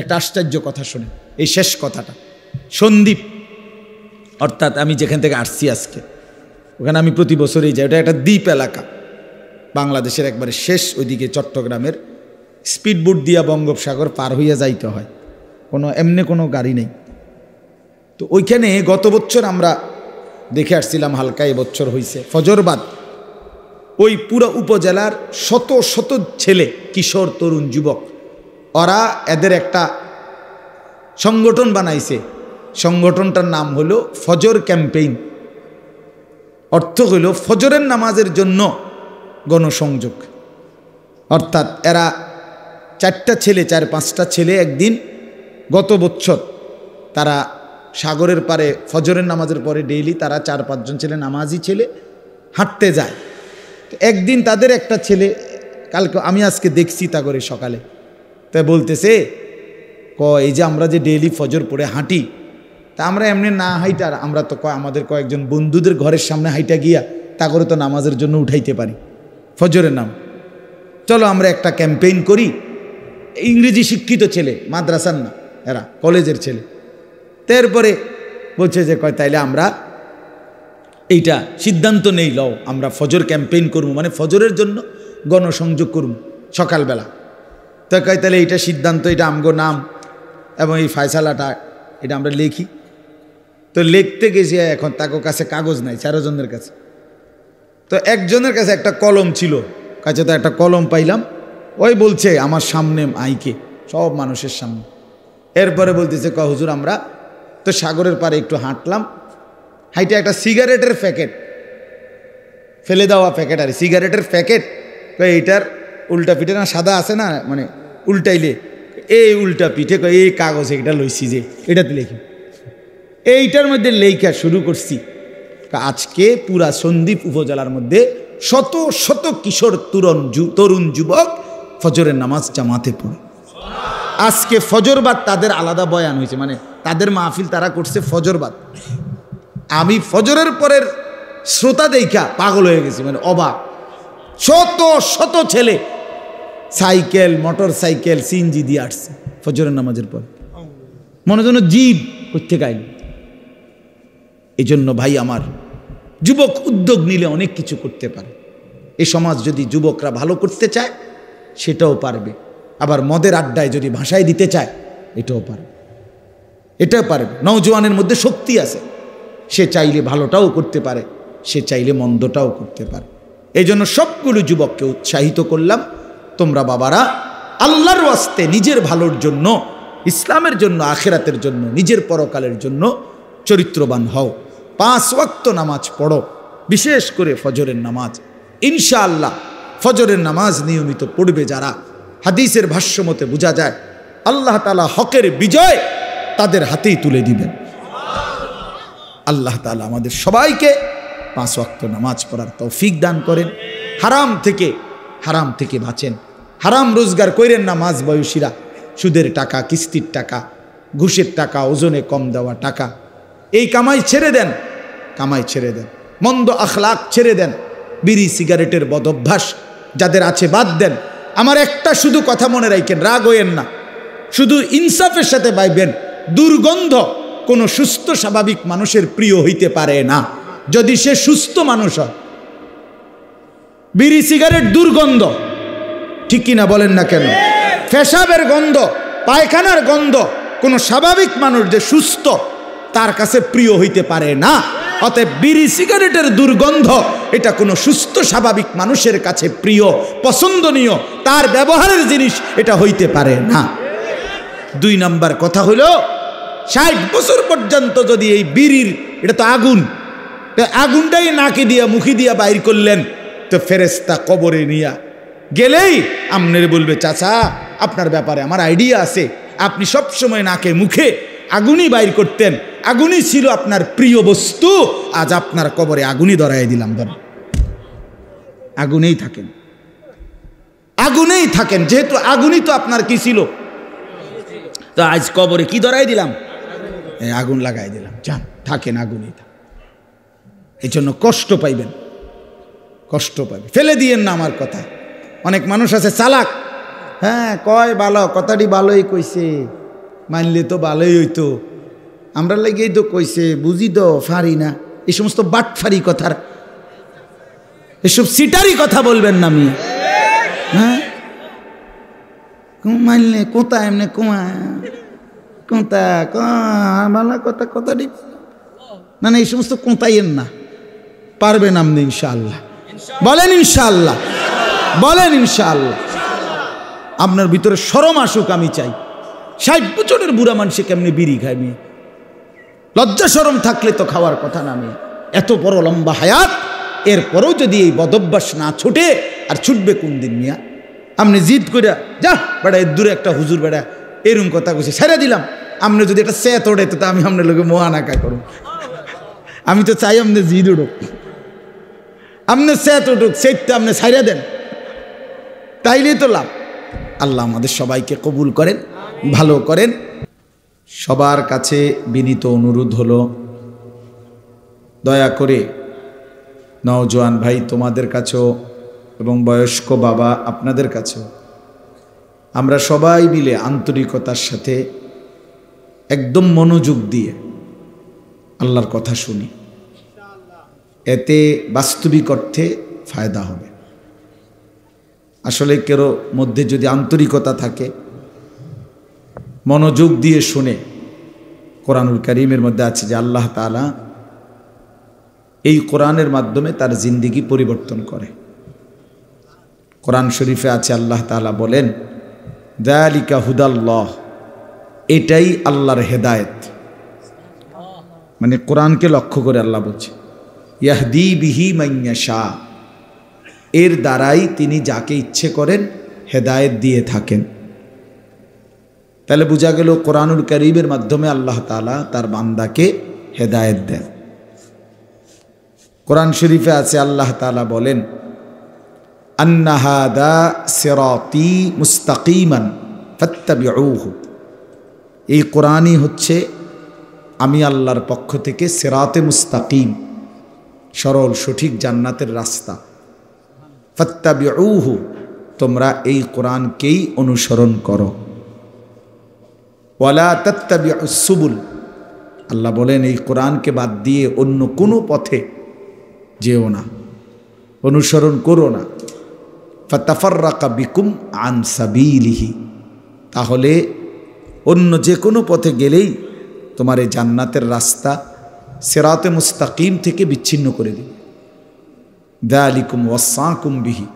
একটা আশ্চর্য কথা শুনে এই শেষ কথাটা সন্দীপ অর্থাৎ আমি যেখান থেকে আসছি আজকে ওখানে আমি প্রতি বছরেই যাই ওটা একটা দ্বীপ এলাকা বাংলাদেশের একবারে শেষ ওইদিকে চট্টগ্রামের স্পিডবোট দিয়া বঙ্গোপসাগর পার হইয়া যাইতে হয় কোনো এমনি কোনো গাড়ি নেই তো ওইখানে গত বছর আমরা দেখে আসছিলাম হালকা এবছর হইছে ফজরবাদ ওই পুরো উপজেলার শত শত ছেলে কিশোর তরুণ যুবক ওরা এদের একটা সংগঠন বানাইছে সংগঠনটার নাম হলো ফজর ক্যাম্পেইন অর্থ হলো ফজরের নামাজের জন্য গণসংযোগ অর্থাৎ এরা চারটা ছেলে চার পাঁচটা ছেলে একদিন গত বছর তারা সাগরের পারে ফজরের নামাজের পরে ডেইলি তারা চার পাঁচজন ছেলে নামাজি ছেলে হাঁটতে যায় একদিন তাদের একটা ছেলে কালকে আমি আজকে দেখছি তা করে সকালে তাই বলতেছে ক এই যে আমরা যে ডেইলি ফজর পরে হাঁটি তা আমরা এমনি না হাইটার আমরা তো কয় আমাদের কয়েকজন বন্ধুদের ঘরের সামনে হাইটা গিয়া তা করে তো নামাজের জন্য উঠাইতে পারি ফজরের নাম চলো আমরা একটা ক্যাম্পেইন করি ইংরেজি শিক্ষিত ছেলে মাদ্রাসার না এরা কলেজের ছেলে তারপরে বলছে যে কয় তাইলে আমরা এইটা সিদ্ধান্ত নেই লও আমরা ফজর ক্যাম্পেইন করব মানে ফজরের জন্য গণসংযোগ করব সকালবেলা তো কয় তাহলে এইটা সিদ্ধান্ত এটা আমগো নাম এবং এই ফায়সালাটা এটা আমরা লিখি তো লিখতে গেছি এখন তাকে কাছে কাগজ নাই চারোজনের কাছে তো একজনের কাছে একটা কলম ছিল কাছে তো একটা কলম পাইলাম ওই বলছে আমার সামনে আইকে সব মানুষের সামনে এরপরে বলতেছে ক হুজুর আমরা তো সাগরের পারে একটু হাঁটলাম হাইটে একটা সিগারেটের প্যাকেট ফেলে দেওয়া প্যাকেট আর সিগারেটের প্যাকেট এইটার উল্টা পিঠে না সাদা আছে না মানে উল্টাইলে এই উল্টা পিঠে এই কাগজ এটা লইছি যে এটাতে লেখি এইটার মধ্যে লেখা শুরু করছি আজকে পুরা সন্দ্বীপ উপজেলার মধ্যে শত শত কিশোর তরুণ তরুণ যুবক ফজরের নামাজ জামাতে পড়ে আজকে ফজরবাদ তাদের আলাদা বয়ান হয়েছে মানে তাদের মাহফিল তারা করছে ফজরবাদ আমি ফজরের পরের শ্রোতা দেখা পাগল হয়ে গেছি মানে অবাক শত শত ছেলে সাইকেল মোটর সাইকেল সিএনজি দিয়ে আসছে ফজরের নামাজের পর মনে যেন জীব করতে গাই এই জন্য ভাই আমার যুবক উদ্যোগ নিলে অনেক কিছু করতে পারে এ সমাজ যদি যুবকরা ভালো করতে চায় সেটাও পারবে আবার মদের আড্ডায় যদি ভাষায় দিতে চায় এটাও পারবে এটাও পারবে নওজোয়ানের মধ্যে শক্তি আছে সে চাইলে ভালোটাও করতে পারে সে চাইলে মন্দটাও করতে পারে এই জন্য সবগুলো যুবককে উৎসাহিত করলাম তোমরা বাবারা আল্লাহর ওয়াস্তে নিজের ভালোর জন্য ইসলামের জন্য আখেরাতের জন্য নিজের পরকালের জন্য চরিত্রবান হও পাঁচ ওয়াক্ত নামাজ পড়ো বিশেষ করে ফজরের নামাজ ইনশাআল্লাহ ফজরের নামাজ নিয়মিত পড়বে যারা হাদিসের ভাষ্যমতে বোঝা যায় আল্লাহ তালা হকের বিজয় তাদের হাতেই তুলে দিবেন আল্লাহ তালা আমাদের সবাইকে পাঁচ ওয়াক্ত নামাজ পড়ার তৌফিক দান করেন হারাম থেকে হারাম থেকে বাঁচেন হারাম রোজগার করেন না মাঝ বয়সীরা সুদের টাকা কিস্তির টাকা ঘুষের টাকা ওজনে কম দেওয়া টাকা এই কামাই ছেড়ে দেন কামাই ছেড়ে দেন মন্দ আখলাক ছেড়ে দেন বিড়ি সিগারেটের বদভ্যাস যাদের আছে বাদ দেন আমার একটা শুধু কথা মনে রাখেন রাগ হইয়েন না শুধু ইনসাফের সাথে পাইবেন দুর্গন্ধ কোনো সুস্থ স্বাভাবিক মানুষের প্রিয় হইতে পারে না যদি সে সুস্থ মানুষ হয় বিড়ি সিগারেট দুর্গন্ধ ঠিক কিনা বলেন না কেন ফেসাবের গন্ধ পায়খানার গন্ধ কোন স্বাভাবিক মানুষ যে সুস্থ তার কাছে প্রিয় হইতে পারে না অতএব বিড়ি সিগারেটের দুর্গন্ধ এটা কোনো সুস্থ স্বাভাবিক মানুষের কাছে প্রিয় পছন্দনীয় তার ব্যবহারের জিনিস এটা হইতে পারে না দুই নাম্বার কথা হলো ষাট বছর পর্যন্ত যদি এই বিড়ির এটা তো আগুন আগুনটাই নাকি দিয়া মুখি দিয়া বাইর করলেন তো ফেরেস্তা কবরে নিয়া গেলেই আমনের বলবে চাচা আপনার ব্যাপারে আমার আইডিয়া আছে আপনি সবসময় নাকে মুখে আগুনই বাইর করতেন আগুনই ছিল আপনার প্রিয় বস্তু আজ আপনার কবরে আগুনই ধরাই দিলাম ধর আগুনেই থাকেন আগুনেই থাকেন যেহেতু আগুনই তো আপনার কি ছিল তো আজ কবরে কি ধরাই দিলাম আগুন লাগাই দিলাম যান থাকেন আগুনই থাকেন এই জন্য কষ্ট পাইবেন কষ্ট পাবে ফেলে দিয়েন না আমার কথা অনেক মানুষ আছে চালাক হ্যাঁ কয় ভালো কথাটি ভালোই কইছে মানলে তো ভালোই হইতো আমরা লেগেই তো কইছে বুঝি তো ফারি না এই সমস্ত বাটফারি কথার এসব সিটারি কথা বলবেন না আমি হ্যাঁ মানলে কোথা এমনি কুয়া কোঁতা কালা কথা কথাটি না না এই সমস্ত কোঁতাইয়েন না পারবেন আপনি ইনশাল্লাহ বলেন ইনশাল্লাহ বলেন ইনশাল্লাহ আপনার ভিতরে সরম আসুক আমি চাই ষাট বছরের বুড়া মানুষে কেমনি বিড়ি খাই মেয়ে লজ্জা সরম থাকলে তো খাওয়ার কথা না মেয়ে এত বড় লম্বা হায়াত এরপরেও যদি এই বদভ্যাস না ছুটে আর ছুটবে কোন দিন মিয়া আপনি জিদ করে যা বেড়া এর দূরে একটা হুজুর বেড়া এরম কথা কইছে সেরে দিলাম আপনি যদি একটা চেত ওড়ে তো আমি আপনার লোকে মহানাকা করুন আমি তো চাই আপনি জিদ উড়ুক আপনি সেটুটুক সেটটা আপনি সাইরা দেন তাইলে তো লাভ আল্লাহ আমাদের সবাইকে কবুল করেন ভালো করেন সবার কাছে বিনীত অনুরোধ হলো দয়া করে নওজোয়ান ভাই তোমাদের কাছেও এবং বয়স্ক বাবা আপনাদের কাছেও আমরা সবাই মিলে আন্তরিকতার সাথে একদম মনোযোগ দিয়ে আল্লাহর কথা শুনি এতে বাস্তবিক অর্থে ফায়দা হবে আসলে কেরো মধ্যে যদি আন্তরিকতা থাকে মনোযোগ দিয়ে শুনে কোরআনুল করিমের মধ্যে আছে যে আল্লাহ তালা এই কোরআনের মাধ্যমে তার জিন্দিগি পরিবর্তন করে কোরআন শরীফে আছে আল্লাহ তালা বলেন দয়ালিকা হুদাল্লাহ এটাই আল্লাহর হেদায়েত মানে কোরআনকে লক্ষ্য করে আল্লাহ বলছে ইয়াহদি বিহি মাইয়া শাহ এর দ্বারাই তিনি যাকে ইচ্ছে করেন হেদায়েত দিয়ে থাকেন তাহলে বোঝা গেল কোরআনুল করিমের মাধ্যমে আল্লাহ তালা তার বান্দাকে হেদায়েত দেন কোরআন শরীফে আছে আল্লাহ তালা বলেন আন্নাহাদা সেরতি মুস্তাকিমান এই কোরআনই হচ্ছে আমি আল্লাহর পক্ষ থেকে সেরাতে মুস্তাকিম সরল সঠিক জান্নাতের রাস্তা ফাত্তাবিউহু তোমরা এই কোরআনকেই অনুসরণ করো ওয়ালা তত্তাবিউসুবুল আল্লাহ বলেন এই কোরআনকে বাদ দিয়ে অন্য কোনো পথে যেও না অনুসরণ করো না ফাতাফার্রাকা বিকুম আন সাবিলিহি তাহলে অন্য যে কোনো পথে গেলেই তোমার এই জান্নাতের রাস্তা সেরাতে মুস্তাকিম থেকে বিচ্ছিন্ন করে দিই দালিকুম ওয়াসাকুম বিহি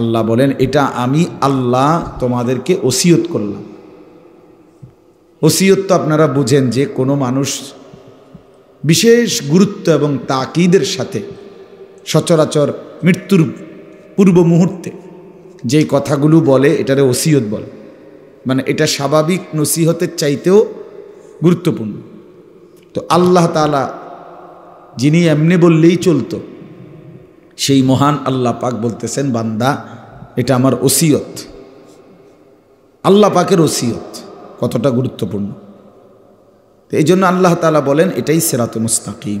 আল্লাহ বলেন এটা আমি আল্লাহ তোমাদেরকে ওসিয়ত করলাম ওসিয়ত তো আপনারা বুঝেন যে কোনো মানুষ বিশেষ গুরুত্ব এবং তাকিদের সাথে সচরাচর মৃত্যুর পূর্ব মুহূর্তে যেই কথাগুলো বলে এটারে ওসিয়ত বলে মানে এটা স্বাভাবিক নসিহতের চাইতেও গুরুত্বপূর্ণ তো আল্লাহ তালা যিনি এমনি বললেই চলতো সেই মহান আল্লাহ পাক বলতেছেন বান্দা এটা আমার ওসিয়ত আল্লাহ পাকের ওসিয়ত কতটা গুরুত্বপূর্ণ তো এই জন্য আল্লাহ তালা বলেন এটাই সেরাত মুস্তাকিম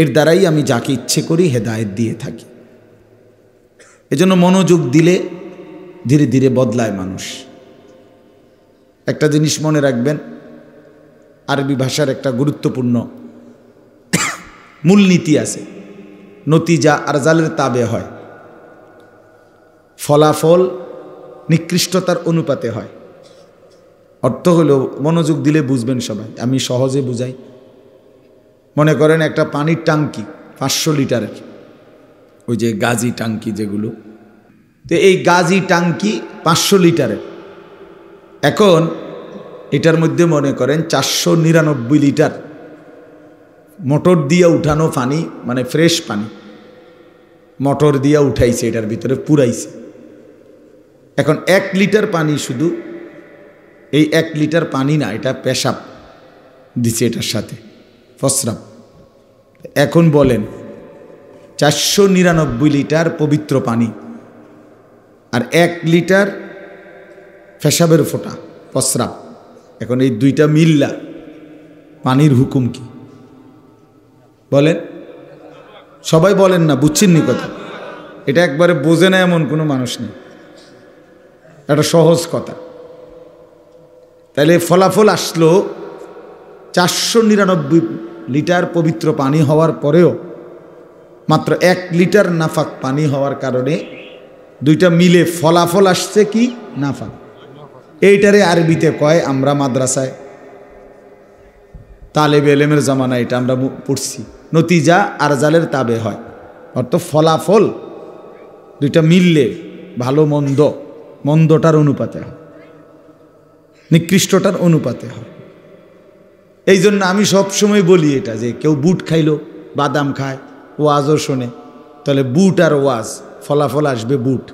এর দ্বারাই আমি যাকে ইচ্ছে করি হেদায়ত দিয়ে থাকি এজন্য মনোযোগ দিলে ধীরে ধীরে বদলায় মানুষ একটা জিনিস মনে রাখবেন আরবি ভাষার একটা গুরুত্বপূর্ণ মূলনীতি আছে নতিজা জালের তাবে হয় ফলাফল নিকৃষ্টতার অনুপাতে হয় অর্থ হলেও মনোযোগ দিলে বুঝবেন সবাই আমি সহজে বুঝাই মনে করেন একটা পানির টাঙ্কি পাঁচশো লিটারের ওই যে গাজি টাঙ্কি যেগুলো তো এই গাজি টাঙ্কি পাঁচশো লিটারের এখন এটার মধ্যে মনে করেন চারশো নিরানব্বই লিটার মোটর দিয়া উঠানো পানি মানে ফ্রেশ পানি মোটর দিয়া উঠাইছে এটার ভিতরে পুরাইছে এখন এক লিটার পানি শুধু এই এক লিটার পানি না এটা পেশাব দিছে এটার সাথে ফসরাব এখন বলেন চারশো নিরানব্বই লিটার পবিত্র পানি আর এক লিটার ফেসাবের ফোটা পসরাব এখন এই দুইটা মিল্লা পানির হুকুম কি বলেন সবাই বলেন না বুঝছেন নি কথা এটা একবারে বোঝে না এমন কোনো মানুষ নেই একটা সহজ কথা তাহলে ফলাফল আসলো চারশো নিরানব্বই লিটার পবিত্র পানি হওয়ার পরেও মাত্র এক লিটার নাফাক পানি হওয়ার কারণে দুইটা মিলে ফলাফল আসছে কি নাফাক এইটারে আরবিতে কয় আমরা মাদ্রাসায় তালেব এলেমের জমানা এটা আমরা পড়ছি নতিজা আর জালের তাবে হয় অর্থ ফলাফল দুইটা মিললে ভালো মন্দ মন্দটার অনুপাতে হয় নিকৃষ্টটার অনুপাতে হয় এই জন্য আমি সবসময় বলি এটা যে কেউ বুট খাইলো বাদাম খায় ওয়াজও শোনে তাহলে বুট আর ওয়াজ ফলাফল আসবে বুট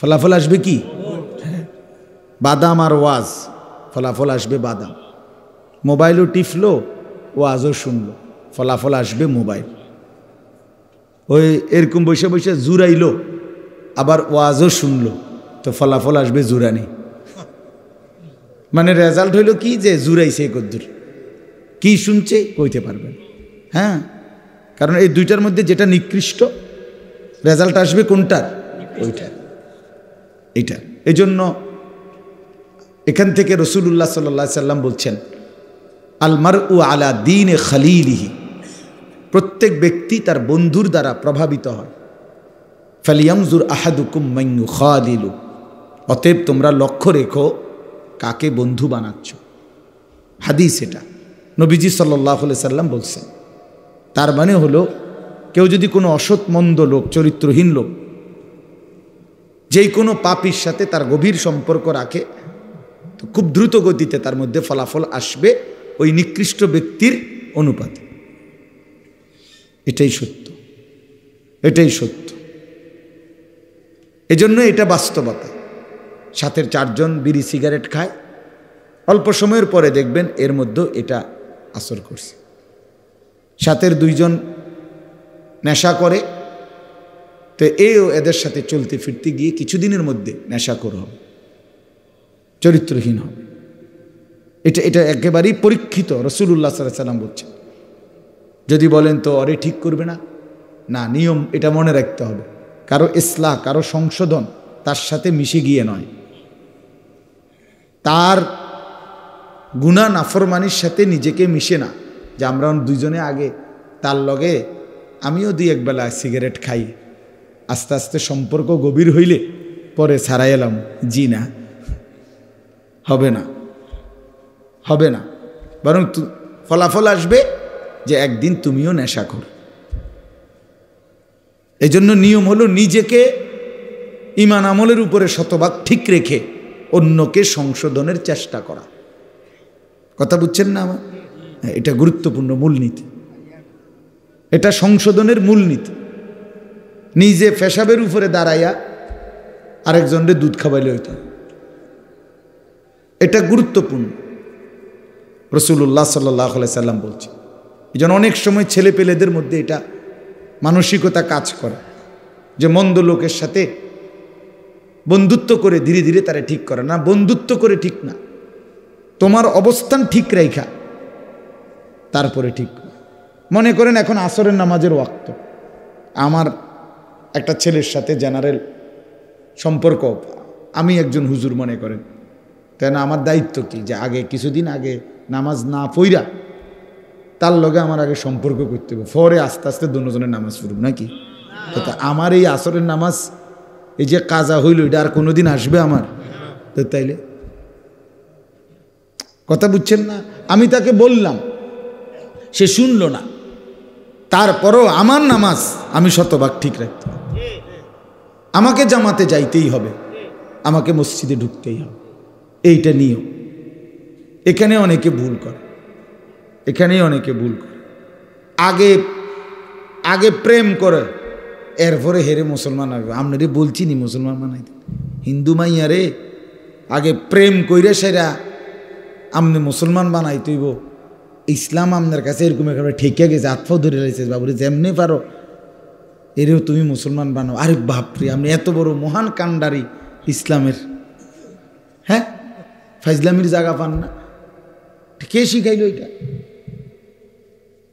ফলাফল আসবে কি বাদাম আর ওয়াজ ফলাফল আসবে বাদাম মোবাইলও টিফলো ও আজও শুনল ফলাফল আসবে মোবাইল ওই এরকম বসে বসে জুরাইলো আবার ও আজও শুনলো তো ফলাফল আসবে জুরানি মানে রেজাল্ট হইল কি যে জুরাইছে কদ্দুর কি শুনছে কইতে পারবেন হ্যাঁ কারণ এই দুইটার মধ্যে যেটা নিকৃষ্ট রেজাল্ট আসবে কোনটার ওইটা এটা এই জন্য এখান থেকে রসুল্লাহ সাল্লা সাল্লাম বলছেন আলমার উ আলা দিন এ খালিলিহি প্রত্যেক ব্যক্তি তার বন্ধুর দ্বারা প্রভাবিত হয় ফালিয়ামজুর আহাদুকুম মাইঙ্গু খালিলু অতএব তোমরা লক্ষ্য রেখো কাকে বন্ধু বানাচ্ছ হাদি সেটা নবীজি সাল্লাহ সাল্লাম বলছেন তার মানে হলো কেউ যদি কোনো অসৎমন্দ লোক চরিত্রহীন লোক যেই কোনো পাপির সাথে তার গভীর সম্পর্ক রাখে তো খুব দ্রুত গতিতে তার মধ্যে ফলাফল আসবে ওই নিকৃষ্ট ব্যক্তির অনুপাতে এটাই সত্য এটাই সত্য এজন্য এটা বাস্তবতা সাথের চারজন বিড়ি সিগারেট খায় অল্প সময়ের পরে দেখবেন এর মধ্যে এটা আসর করছে সাথের দুইজন নেশা করে তো এও এদের সাথে চলতে ফিরতে গিয়ে কিছুদিনের মধ্যে নেশা করো হবে চরিত্রহীন হবে এটা এটা একেবারেই পরীক্ষিত রসুল্লাহ সাল্লাম বলছেন যদি বলেন তো অরে ঠিক করবে না না নিয়ম এটা মনে রাখতে হবে কারো ইসলাহ কারো সংশোধন তার সাথে মিশে গিয়ে নয় তার গুণা নাফরমানির সাথে নিজেকে মিশে না যে আমরা দুজনে আগে তার লগে আমিও দুই একবেলা সিগারেট খাই আস্তে আস্তে সম্পর্ক গভীর হইলে পরে সারাই এলাম জি না হবে না হবে না বরং ফলাফল আসবে যে একদিন তুমিও নেশা কর এই জন্য নিয়ম হলো নিজেকে ইমান আমলের উপরে শতভাগ ঠিক রেখে অন্যকে সংশোধনের চেষ্টা করা কথা বুঝছেন না আমার হ্যাঁ, এটা গুরুত্বপূর্ণ মূলনীতি এটা সংশোধনের মূলনীতি নিজে ফেসাবের উপরে দাঁড়াইয়া আরেকজনের দুধ খাবাইলে হইতাম এটা গুরুত্বপূর্ণ রসুল্লাহ সাল্লাহ সাল্লাম বলছে এই জন্য অনেক সময় ছেলে পেলেদের মধ্যে এটা মানসিকতা কাজ করে যে মন্দ লোকের সাথে বন্ধুত্ব করে ধীরে ধীরে তারা ঠিক করে না বন্ধুত্ব করে ঠিক না তোমার অবস্থান ঠিক রেখা তারপরে ঠিক মনে করেন এখন আসরের নামাজের ওয়াক্ত আমার একটা ছেলের সাথে জেনারেল সম্পর্ক আমি একজন হুজুর মনে করেন কেন আমার দায়িত্ব কি যে আগে কিছুদিন আগে নামাজ না পইরা তার লগে আমার আগে সম্পর্ক করতে হবে ফরে আস্তে আস্তে দুজনের নামাজ পড়ব নাকি তো আমার এই আসরের নামাজ এই যে কাজা হইল এটা আর কোনোদিন আসবে আমার তো তাইলে কথা বুঝছেন না আমি তাকে বললাম সে শুনল না তারপরও আমার নামাজ আমি শতভাগ ঠিক রাখতে আমাকে জামাতে যাইতেই হবে আমাকে মসজিদে ঢুকতেই হবে এইটা নিয়েও এখানে অনেকে ভুল করে এখানেই অনেকে ভুল করে আগে আগে প্রেম করে এরপরে হেরে মুসলমান হবে আপনারে বলছি নি মুসলমান বানাই হিন্দু মাইয়া রে আগে প্রেম কইরে সেরা আপনি মুসলমান বানাই তুইব ইসলাম আপনার কাছে এরকম একেবারে ঠেকিয়া গেছে আত্মা ধরে রয়েছে বাবুরে যেমনি পারো এরেও তুমি মুসলমান বানাও আরে বাপরে আপনি এত বড় মহান কাণ্ডারি ইসলামের হ্যাঁ ফাইজলামির জায়গা পান না কে শিখাইল এটা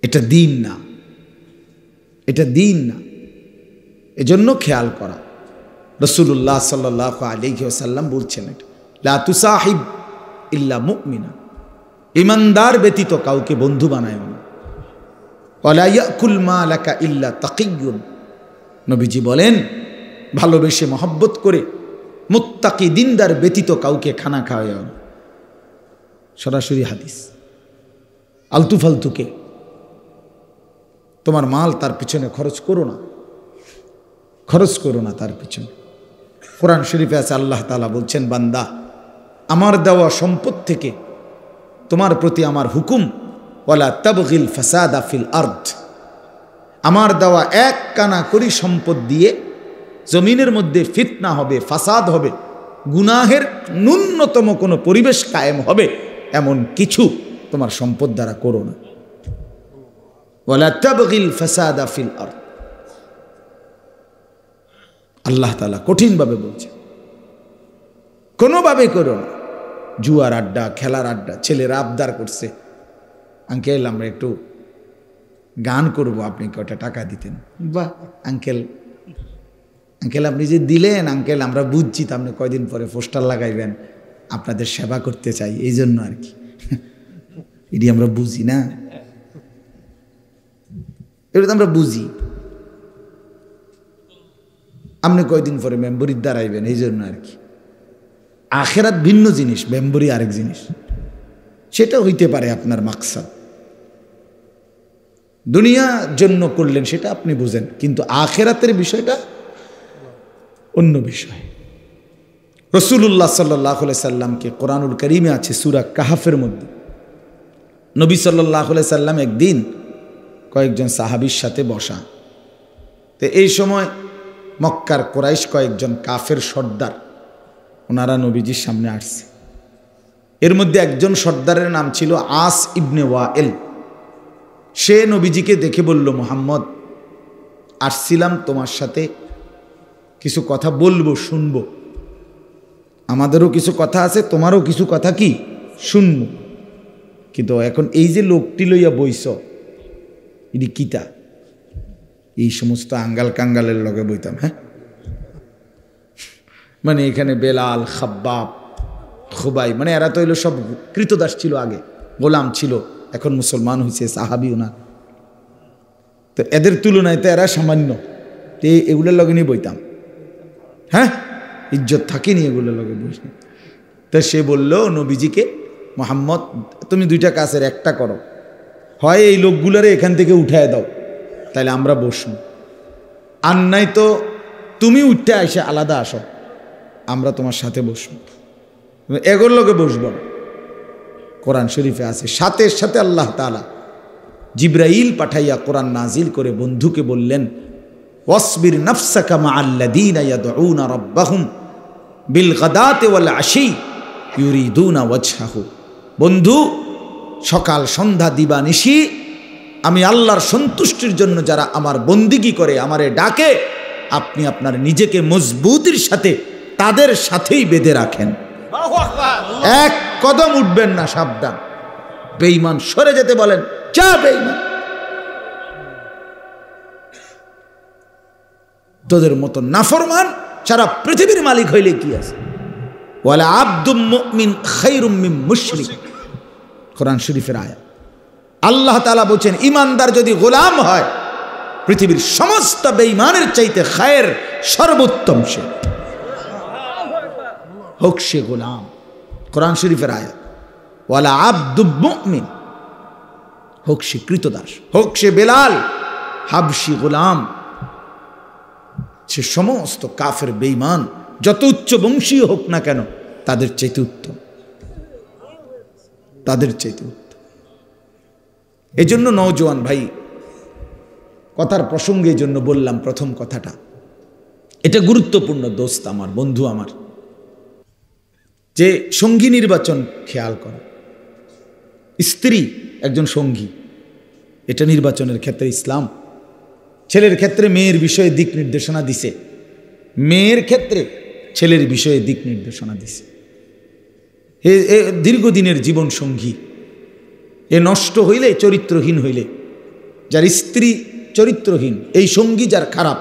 এটা দিন না এটা দিন না এজন্য খেয়াল করা রসুল্লাহ সাল্লাহ আলিহি আসাল্লাম বলছেন এটা লাতু সাহিব ইল্লা মুকমিনা ইমানদার ব্যতীত কাউকে বন্ধু বানায় না অলাইয়াকুল মা আলাকা ইল্লা তাকিগুন নবীজি বলেন ভালোবেসে মহব্বত করে মুত্তাকি দিনদার ব্যতীত কাউকে খানা খাওয়া না সরাসরি হাদিস আলতু ফালতুকে তোমার মাল তার পিছনে খরচ করো না খরচ করো না তার পিছনে কোরআন শরীফে আছে আল্লাহ তালা বলছেন বান্দা আমার দেওয়া সম্পদ থেকে তোমার প্রতি আমার হুকুম ওয়ালা তবগিল ফাসাদ আফিল আর্থ আমার দেওয়া এক কানা করি সম্পদ দিয়ে জমিনের মধ্যে ফিতনা হবে ফাসাদ হবে গুনাহের ন্যূনতম কোনো পরিবেশ কায়েম হবে এমন কিছু তোমার সম্পদ দ্বারা করো না আল্লাহ তালা কঠিনভাবে বলছে কোনোভাবে করো না জুয়ার আড্ডা খেলার আড্ডা ছেলেরা আবদার করছে আঙ্কেল আমরা একটু গান করব আপনি কটা টাকা দিতেন বাহ আঙ্কেল আঙ্কেল আপনি যে দিলেন আঙ্কেল আমরা বুঝছি তো আপনি কয়দিন পরে পোস্টার লাগাইবেন আপনাদের সেবা করতে চাই এই জন্য আর কি এটি আমরা বুঝি না এটা তো আমরা বুঝি আপনি কয়দিন পরে মেম্বরির দাঁড়াইবেন এই জন্য আর কি আখেরাত ভিন্ন জিনিস মেম্বরি আরেক জিনিস সেটা হইতে পারে আপনার মাকসাদ দুনিয়া জন্য করলেন সেটা আপনি বুঝেন কিন্তু আখেরাতের বিষয়টা অন্য বিষয় রসুল্লাহ সাল্লাহ সাল্লামকে কোরআনুল করিমে আছে সুরা কাহাফের মধ্যে নবী সাল্লাহ সাল্লাম একদিন কয়েকজন সাহাবির সাথে বসা তো এই সময় মক্কার কোরাইশ কয়েকজন কাফের সর্দার ওনারা নবীজির সামনে আসছে এর মধ্যে একজন সর্দারের নাম ছিল আস ইবনে ওয়াএল সে নবীজিকে দেখে বলল মোহাম্মদ আসছিলাম তোমার সাথে কিছু কথা বলবো শুনবো আমাদেরও কিছু কথা আছে তোমারও কিছু কথা কি শুনব কিন্তু এখন এই যে লোকটি লইয়া বইস এটি কিতা এই সমস্ত আঙ্গাল কাঙ্গালের লগে বইতাম হ্যাঁ মানে এখানে বেলাল খাব্বাব খুবাই মানে এরা তো হইলো সব কৃতদাস ছিল আগে গোলাম ছিল এখন মুসলমান হয়েছে সাহাবি ওনার তো এদের তুলনায় তো এরা সামান্য তো এগুলোর লগে নিয়ে বইতাম হ্যাঁ ইজ্জত থাকেনি এগুলো লোকে বসে তা সে বলল নবীজিকে মোহাম্মদ তুমি দুইটা কাজের একটা করো হয় এই লোকগুলারে এখান থেকে উঠায় দাও তাহলে আমরা বসুন আর নাই তো তুমি উঠতে আসে আলাদা আসো আমরা তোমার সাথে বসব এগোর লোকে বসব কোরআন শরীফে আছে সাথে সাথে আল্লাহ তালা জিব্রাইল পাঠাইয়া কোরআন নাজিল করে বন্ধুকে বললেন ওয়াসবির নফসাকা মা আল্লাদিন রব্বাহুম বিল গদাতে ওয়াল আসি ইউরিদুনা ওয়াজহাহু বন্ধু সকাল সন্ধ্যা দিবা নিশি আমি আল্লাহর সন্তুষ্টির জন্য যারা আমার বন্দিগি করে আমারে ডাকে আপনি আপনার নিজেকে মজবুতির সাথে তাদের সাথেই বেঁধে রাখেন এক কদম উঠবেন না সাবধান বেইমান সরে যেতে বলেন চা বেইমান তোদের মতো নাফরমান সারা পৃথিবীর মালিক হইলে কি আছে বলে আব্দুম কোরআন শরীফের আয়া আল্লাহ তালা বলছেন ইমানদার যদি গোলাম হয় পৃথিবীর সমস্ত বেঈমানের চাইতে খায়ের সর্বোত্তম সে হোক সে গোলাম কোরআন শরীফের আয়া ওয়ালা আব্দুমিন হোক সে কৃতদাস হোক সে বেলাল হাবসি গোলাম সে সমস্ত কাফের বেইমান যত উচ্চ বংশীয় হোক না কেন তাদের চাইতে উত্তম তাদের চাইতে উত্তম এজন্য নওজোয়ান ভাই কথার প্রসঙ্গে জন্য বললাম প্রথম কথাটা এটা গুরুত্বপূর্ণ দোস্ত আমার বন্ধু আমার যে সঙ্গী নির্বাচন খেয়াল কর স্ত্রী একজন সঙ্গী এটা নির্বাচনের ক্ষেত্রে ইসলাম ছেলের ক্ষেত্রে মেয়ের বিষয়ে দিক নির্দেশনা দিছে মেয়ের ক্ষেত্রে ছেলের বিষয়ে দিক নির্দেশনা দিছে এ দীর্ঘদিনের জীবন সঙ্গী এ নষ্ট হইলে চরিত্রহীন হইলে যার স্ত্রী চরিত্রহীন এই সঙ্গী যার খারাপ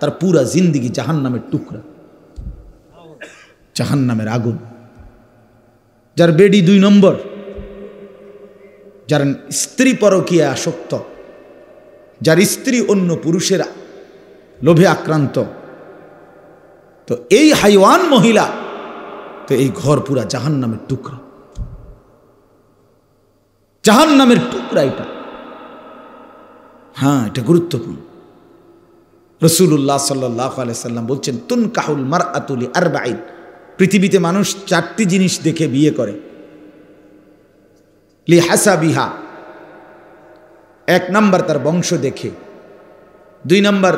তার পুরা জিন্দিগি জাহান নামের টুকরা জাহান নামের আগুন যার বেডি দুই নম্বর যার স্ত্রী পরকীয় আসক্ত যার স্ত্রী অন্য পুরুষের লোভে আক্রান্ত তো এই হাইওয়ান মহিলা তো এই ঘর পুরা জাহান নামের টুকরা জাহান নামের টুকরা এটা হ্যাঁ এটা গুরুত্বপূর্ণ রসুল্লাহ সাল্লাহ আলাইসাল্লাম বলছেন তুন কাহুল মার আতুলি আর বাইন পৃথিবীতে মানুষ চারটি জিনিস দেখে বিয়ে করে লি হাসা বিহা এক নাম্বার তার বংশ দেখে দুই নাম্বার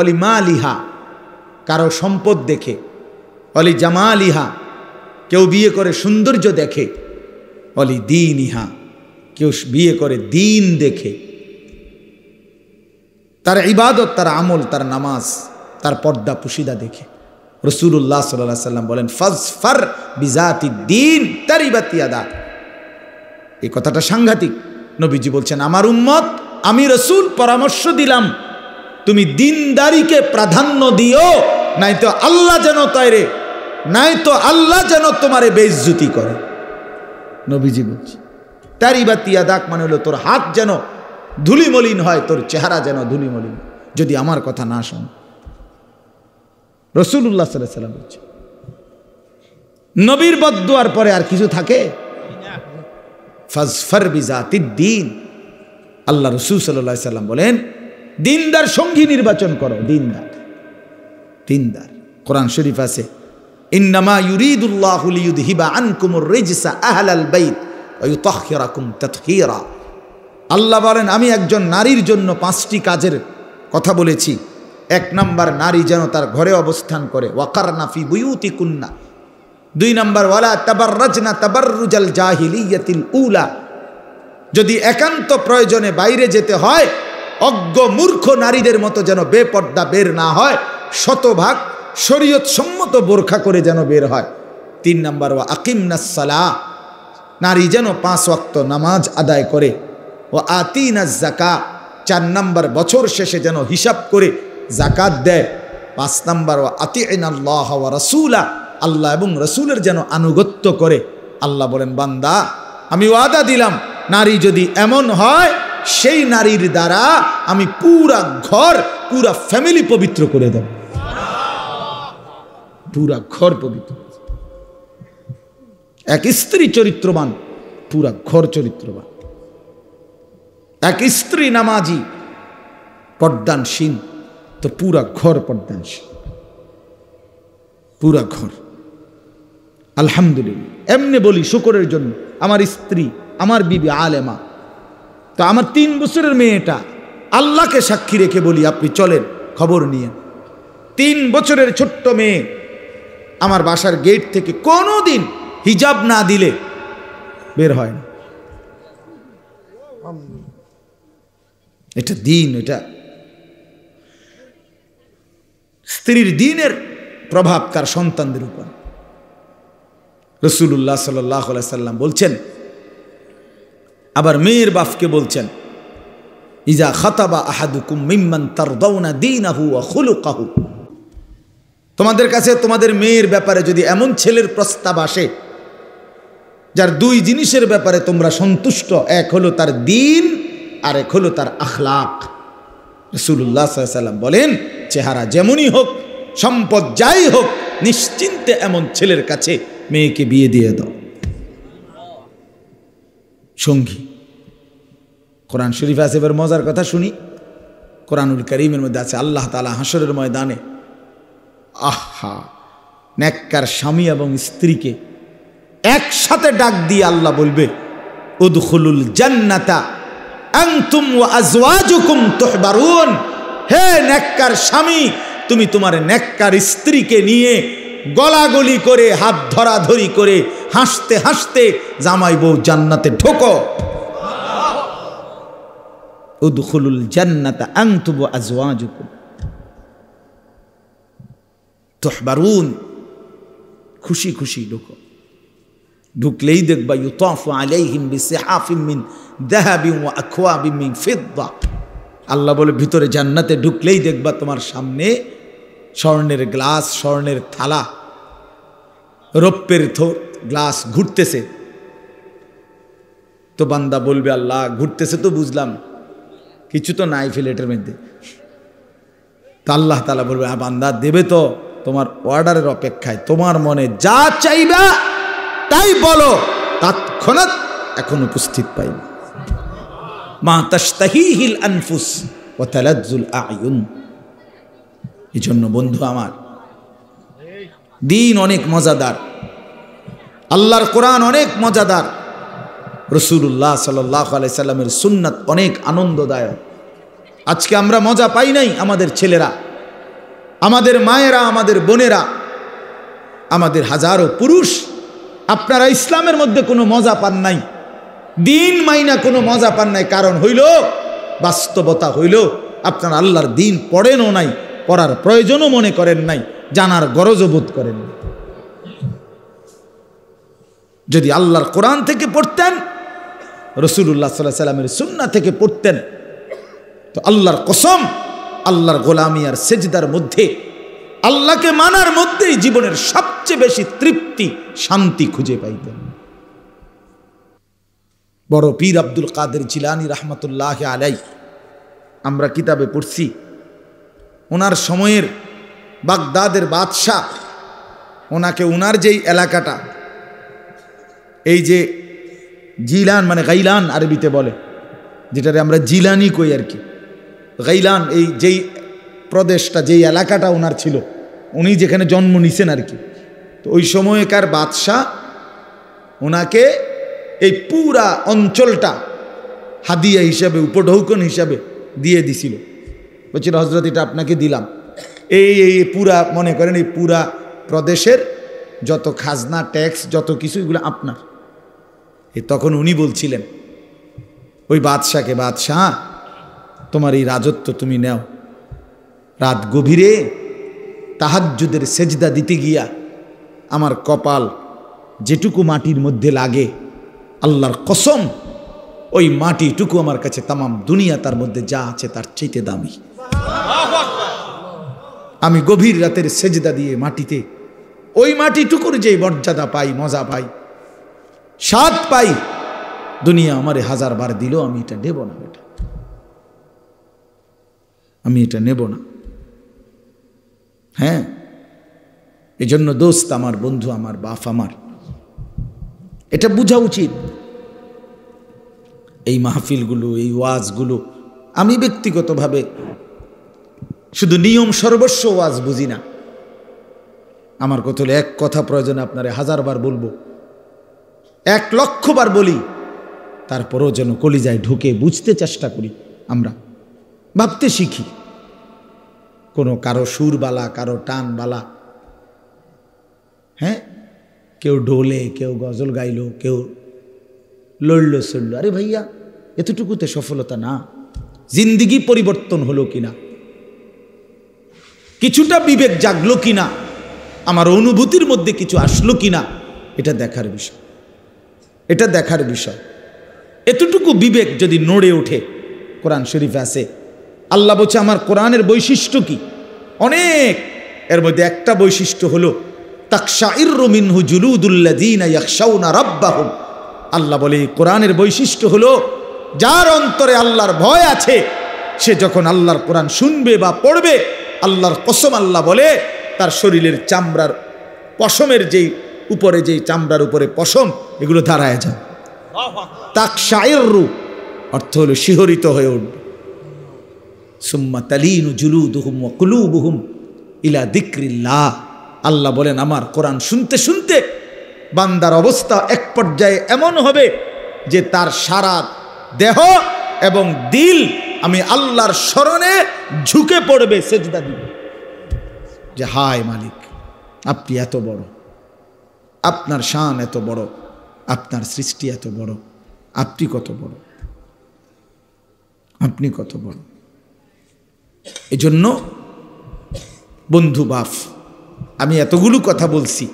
অলি মা লিহা কারো সম্পদ দেখে অলি জামা লিহা কেউ বিয়ে করে সৌন্দর্য দেখে অলি দিন ইহা কেউ বিয়ে করে দিন দেখে তার ইবাদত তার আমল তার নামাজ তার পর্দা পুশিদা দেখে রসুল্লাহ সাল্লাহ সাল্লাম বলেন ফজফার বিজাতি দিন তার ইবাতি আদা এই কথাটা সাংঘাতিক নবীজি বলছেন আমার উম্মত আমি রসুল পরামর্শ দিলাম তুমি দিনদারিকে প্রাধান্য দিও নাই তো আল্লাহ যেন তাইরে নাই তো আল্লাহ যেন তোমারে বেজ্জুতি করে নবীজি বলছি তারি বা তিয়া দাগ মানে হলো তোর হাত যেন ধুলিমলিন হয় তোর চেহারা যেন ধুলিমলিন যদি আমার কথা না শোন রসুল্লাহ সাল্লাহ সাল্লাম বলছে নবীর বদুয়ার পরে আর কিছু থাকে ফাজফার আল্লাহ রসুল সাল্লা সাল্লাম বলেন দিনদার সঙ্গী নির্বাচন করো দিনদার দিনদার কোরআন শরীফ আছে ইন্নামা ইউরিদুল্লাহ আনকুমুর রেজিসা আহলাল বাইত আল্লাহ বলেন আমি একজন নারীর জন্য পাঁচটি কাজের কথা বলেছি এক নাম্বার নারী যেন তার ঘরে অবস্থান করে ওয়াকার নাফি বুয়ুতি কুন্না দুই নম্বর ওয়ালা তাবাররাজনা জাহিলি জাহিলিয়াতিল উলা যদি একান্ত প্রয়োজনে বাইরে যেতে হয় অজ্ঞ মূর্খ নারীদের মতো যেন বেপর্দা বের না হয় শতভাগ শরীয়ত সম্মত বোরখা করে যেন বের হয় তিন নম্বর ও নাসালা নারী যেন পাঁচ ওয়াক্ত নামাজ আদায় করে ও আতিনাজ জাকা চার নম্বর বছর শেষে যেন হিসাব করে জাকাত দেয় পাঁচ নম্বর ও আতি আল্লাহ রসুলা আল্লাহ এবং রসুলের যেন আনুগত্য করে আল্লাহ বলেন বান্দা আমি ওয়াদা দিলাম নারী যদি এমন হয় সেই নারীর দ্বারা আমি পুরা ঘর পুরা ফ্যামিলি পবিত্র করে দেব পুরা ঘর পবিত্র এক স্ত্রী চরিত্রবান পুরা ঘর চরিত্রবান এক স্ত্রী নামাজি পর্দানসীন তো পুরা ঘর পর্দানসীন পুরা ঘর আলহামদুলিল্লাহ এমনি বলি শুকরের জন্য আমার স্ত্রী আমার বিবি আলেমা তো আমার তিন বছরের মেয়েটা আল্লাহকে সাক্ষী রেখে বলি আপনি চলেন খবর নিয়ে তিন বছরের ছোট্ট মেয়ে আমার বাসার গেট থেকে কোনো দিন হিজাব না দিলে বের হয় না এটা দিন এটা স্ত্রীর দিনের প্রভাব তার সন্তানদের উপর রসুল্লাহ সাল্লাহ সাল্লাম বলছেন আবার মেয়ের বাফকে বলছেন ইজা খতাবা আহাদুকুম মিম্মান তার দৌনা দিন কাহু তোমাদের কাছে তোমাদের মেয়ের ব্যাপারে যদি এমন ছেলের প্রস্তাব আসে যার দুই জিনিসের ব্যাপারে তোমরা সন্তুষ্ট এক হলো তার দিন আর এক হলো তার আখলাক রসুল্লাহ সাল্লাম বলেন চেহারা যেমনই হোক সম্পদ যাই হোক নিশ্চিন্তে এমন ছেলের কাছে মেয়েকে বিয়ে দিয়ে দাও সঙ্গী কোরআন শরীফ আছে এবার মজার কথা শুনি কোরআনুল করিমের মধ্যে আছে আল্লাহ তালা হাসরের ময়দানে আহা ন্যাক্কার স্বামী এবং স্ত্রীকে একসাথে ডাক দিয়ে আল্লাহ বলবে উদখুলুল জান্নাতা আংতুম আজওয়াজুকুম তোহবারুন হে ন্যাক্কার স্বামী তুমি তোমার ন্যাক্কার স্ত্রীকে নিয়ে গলাগলি করে হাত ধরাধরি করে হাসতে হাসতে জামাই বউ জান্নাতে ঢোকো উদ্খুলুল জান্নাতা আংতুব আজওয়াজুকুম তোহবারুন খুশি খুশি ঢুকো ঢুকলেই দেখবা ইউতফ আলাইহিম বিসিহাফিম মিন দাহাবিম ওয়া আকওয়াবিম মিন ফিদ্দা আল্লাহ বলে ভিতরে জান্নাতে ঢুকলেই দেখবা তোমার সামনে স্বর্ণের গ্লাস স্বর্ণের থালা রৌপ্যের থোর গ্লাস ঘুরতেছে তো বান্দা বলবে আল্লাহ ঘুরতেছে তো বুঝলাম কিছু তো নাই ফিলেটের মধ্যে তা আল্লাহ তালা বলবে হ্যাঁ বান্দা দেবে তো তোমার অর্ডারের অপেক্ষায় তোমার মনে যা চাইবা তাই বলো তৎক্ষণাৎ এখন উপস্থিত পাইনি মা তাস্তাহিহিল আনফুস ও তালাজুল আয়ুন এজন্য বন্ধু আমার দিন অনেক মজাদার আল্লাহর কোরআন অনেক মজাদার রসুল্লাহ সাল্লাহ সাল্লামের সুন্নাত অনেক আনন্দদায়ক আজকে আমরা মজা পাই নাই আমাদের ছেলেরা আমাদের মায়েরা আমাদের বোনেরা আমাদের হাজারো পুরুষ আপনারা ইসলামের মধ্যে কোনো মজা পান নাই দিন মাইনা কোনো মজা পান নাই কারণ হইল বাস্তবতা হইল আপনারা আল্লাহর দিন পড়েনও নাই পড়ার প্রয়োজনও মনে করেন নাই জানার গরজও বোধ করেন যদি আল্লাহর কোরআন থেকে পড়তেন রসুল্লাহ সাল্লাহ সাল্লামের সুন্না থেকে পড়তেন তো আল্লাহর কসম আল্লাহর গোলামি আর সেজদার মধ্যে আল্লাহকে মানার মধ্যেই জীবনের সবচেয়ে বেশি তৃপ্তি শান্তি খুঁজে পাইতেন বড় পীর আব্দুল কাদের জিলানি রহমতুল্লাহ আলাই আমরা কিতাবে পড়ছি ওনার সময়ের বাগদাদের বাদশাহ ওনাকে ওনার যেই এলাকাটা এই যে জিলান মানে গাইলান আরবিতে বলে যেটারে আমরা জিলানি কই আর কি গাইলান এই যেই প্রদেশটা যেই এলাকাটা ওনার ছিল উনি যেখানে জন্ম নিছেন আর কি তো ওই সময়কার বাদশাহ ওনাকে এই পুরা অঞ্চলটা হাদিয়া হিসাবে উপঢৌকন হিসাবে দিয়ে দিছিল বলছি হজরত এটা আপনাকে দিলাম এই এই পুরা মনে করেন এই পুরা প্রদেশের যত খাজনা ট্যাক্স যত কিছু এগুলো আপনার এ তখন উনি বলছিলেন ওই বাদশাকে বাদশাহ তোমার এই রাজত্ব তুমি নেও রাত গভীরে তাহাজ্জুদের সেজদা দিতে গিয়া আমার কপাল যেটুকু মাটির মধ্যে লাগে আল্লাহর কসম ওই মাটিটুকু আমার কাছে তামাম দুনিয়া তার মধ্যে যা আছে তার চাইতে দামি আমি গভীর রাতের সেজদা দিয়ে মাটিতে ওই মাটিটুকুর যে মর্যাদা পাই মজা পাই স্বাদ পাই দুনিয়া আমারে হাজার বার দিল আমি এটা নেব না এটা আমি এটা নেব না হ্যাঁ এজন্য দোস্ত আমার বন্ধু আমার বাপ আমার এটা বোঝা উচিত এই মাহফিলগুলো এই ওয়াজগুলো আমি ব্যক্তিগতভাবে শুধু নিয়ম সর্বস্ব ওয়াজ বুঝি না আমার কথা হলো এক কথা প্রয়োজনে আপনারে হাজারবার বলবো এক লক্ষবার বলি তারপরও যেন কলিজায় ঢুকে বুঝতে চেষ্টা করি আমরা ভাবতে শিখি কোনো কারো সুরবালা কারো টানবালা হ্যাঁ কেউ ঢোলে কেউ গজল গাইল কেউ লড়ল চলল আরে ভাইয়া এতটুকুতে সফলতা না জিন্দিগি পরিবর্তন হলো কিনা কিছুটা বিবেক জাগলো কিনা আমার অনুভূতির মধ্যে কিছু আসলো কিনা এটা দেখার বিষয় এটা দেখার বিষয় এতটুকু বিবেক যদি নড়ে ওঠে কোরআন শরীফ আছে আল্লাহ বলছে আমার কোরআনের বৈশিষ্ট্য কি অনেক এর মধ্যে একটা বৈশিষ্ট্য হলো তাকশাইর রমিনহু জুলুদুল্লাদিন ইয়াকশাউনা রাব্বাহুম আল্লাহ বলে কোরআনের বৈশিষ্ট্য হলো যার অন্তরে আল্লাহর ভয় আছে সে যখন আল্লাহর কোরআন শুনবে বা পড়বে আল্লাহর কসম আল্লাহ বলে তার শরীরের চামড়ার পশমের যেই উপরে যেই চামড়ার উপরে পশম এগুলো দাঁড়ায় যায় তাক শায়ের রূপ অর্থ হলো শিহরিত হয়ে উঠবে সুম্মা তালিনু কুলু বুহুম ইলা দিক্রিল্লা আল্লাহ বলেন আমার কোরআন শুনতে শুনতে বান্দার অবস্থা এক পর্যায়ে এমন হবে যে তার সারা দেহ এবং দিল আমি আল্লাহর স্মরণে ঝুঁকে পড়বে সেজদা দিব যে হায় মালিক আপনি এত বড় আপনার শান এত বড় আপনার সৃষ্টি এত বড় আপনি কত বড় আপনি কত বড় এজন্য বন্ধু বাফ আমি এতগুলো কথা বলছি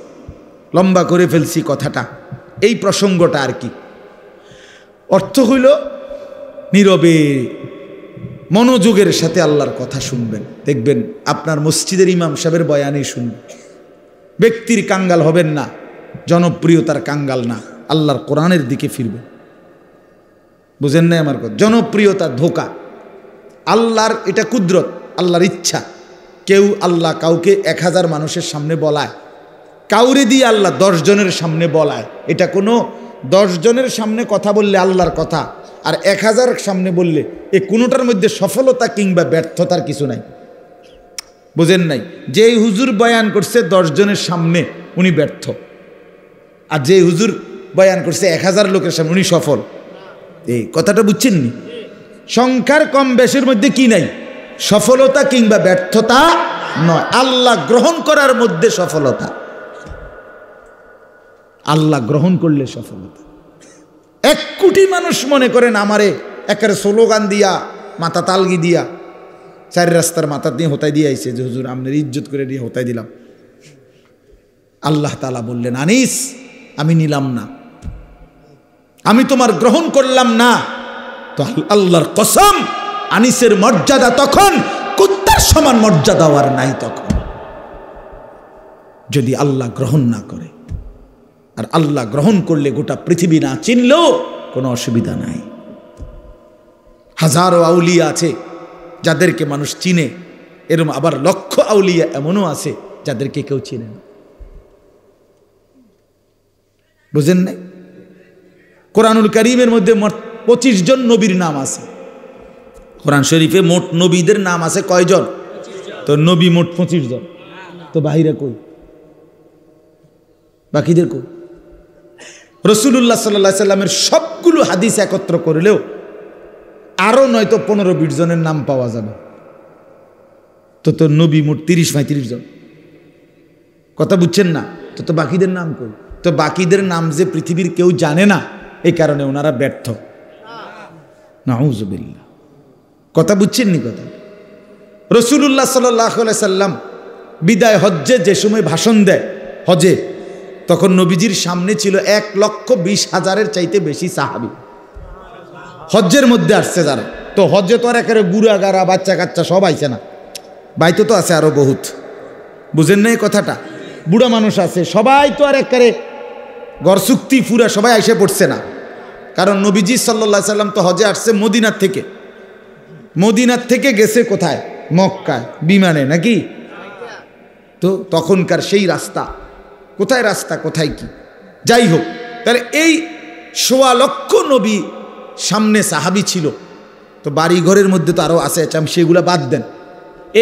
লম্বা করে ফেলছি কথাটা এই প্রসঙ্গটা আর কি অর্থ হইল নীরবে মনোযোগের সাথে আল্লাহর কথা শুনবেন দেখবেন আপনার মসজিদের ইমাম সাহেবের বয়ানেই শুনবেন ব্যক্তির কাঙ্গাল হবেন না জনপ্রিয়তার কাঙ্গাল না আল্লাহর কোরআনের দিকে ফিরবেন বুঝেন না আমার কথা জনপ্রিয়তা ধোকা আল্লাহর এটা কুদরত আল্লাহর ইচ্ছা কেউ আল্লাহ কাউকে এক হাজার মানুষের সামনে বলায় কাউরে দিয়ে আল্লাহ জনের সামনে বলায় এটা কোনো জনের সামনে কথা বললে আল্লাহর কথা আর এক হাজার সামনে বললে এ কোনোটার মধ্যে সফলতা কিংবা ব্যর্থতার কিছু নাই বোঝেন নাই যেই হুজুর বয়ান করছে জনের সামনে উনি ব্যর্থ আর যে হুজুর বয়ান করছে এক হাজার লোকের সামনে উনি সফল এই কথাটা বুঝছেননি সংখ্যার কম বেশের মধ্যে কি নাই সফলতা কিংবা ব্যর্থতা নয় আল্লাহ গ্রহণ করার মধ্যে সফলতা আল্লাহ গ্রহণ করলে সফলতা এক কোটি মানুষ মনে করেন আমারে একের স্লোগান দিয়া মাথা তালগি দিয়া চারি রাস্তার মাথা দিয়ে হোতাই দিয়ে আইছে যে হুজুর আপনার ইজ্জত করে দিয়ে হোতাই দিলাম আল্লাহ তালা বললেন আনিস আমি নিলাম না আমি তোমার গ্রহণ করলাম না তো আল্লাহর কসম আনিসের মর্যাদা তখন কুত্তার সমান মর্যাদা আর নাই তখন যদি আল্লাহ গ্রহণ না করে আর আল্লাহ গ্রহণ করলে গোটা পৃথিবী না চিনলেও কোনো অসুবিধা নাই হাজারো আউলিয়া আছে যাদেরকে মানুষ চিনে এরম আবার লক্ষ আউলিয়া এমনও আছে যাদেরকে কেউ চিনে না বুঝেন নাই কোরআনুল করিমের মধ্যে পঁচিশ জন নবীর নাম আছে কোরআন শরীফে মোট নবীদের নাম আছে কয়জন তো নবী মোট পঁচিশ জন তো বাহিরে কই বাকিদের কই রসুলুল্লাহ সাল্লা সাল্লামের সবগুলো হাদিস একত্র করলেও আরও নয়তো পনেরো বিশ জনের নাম পাওয়া যাবে তো তো নবী মোট তিরিশ পঁয়ত্রিশ জন কথা বুঝছেন না তো তো বাকিদের নাম কই তো বাকিদের নাম যে পৃথিবীর কেউ জানে না এই কারণে ওনারা ব্যর্থ নাহজবিল্লা কথা বুঝছেন নি কথা রসুলুল্লাহ সাল্লাহ সাল্লাম বিদায় হজ্জে যে সময় ভাষণ দেয় হজে তখন নবীজির সামনে ছিল এক লক্ষ বিশ হাজারের চাইতে বেশি সাহাবি হজ্জের মধ্যে আসছে যারা তো হজ্জে তো আর একেবারে বুড়া গাড়া বাচ্চা কাচ্চা সব আইছে না বাইতে তো আছে আরও বহুত বুঝেন না এই কথাটা বুড়া মানুষ আছে সবাই তো আর একেবারে গড় চুক্তি ফুরা সবাই এসে পড়ছে না কারণ নবীজি সাল্লা সাল্লাম তো হজে আসছে মদিনার থেকে মদিনার থেকে গেছে কোথায় মক্কায় বিমানে নাকি তো তখনকার সেই রাস্তা কোথায় রাস্তা কোথায় কি যাই হোক তাহলে এই সোয়া লক্ষ নবী সামনে সাহাবি ছিল তো বাড়ি ঘরের মধ্যে তো আরও আছে আচ্ছা আমি সেগুলো বাদ দেন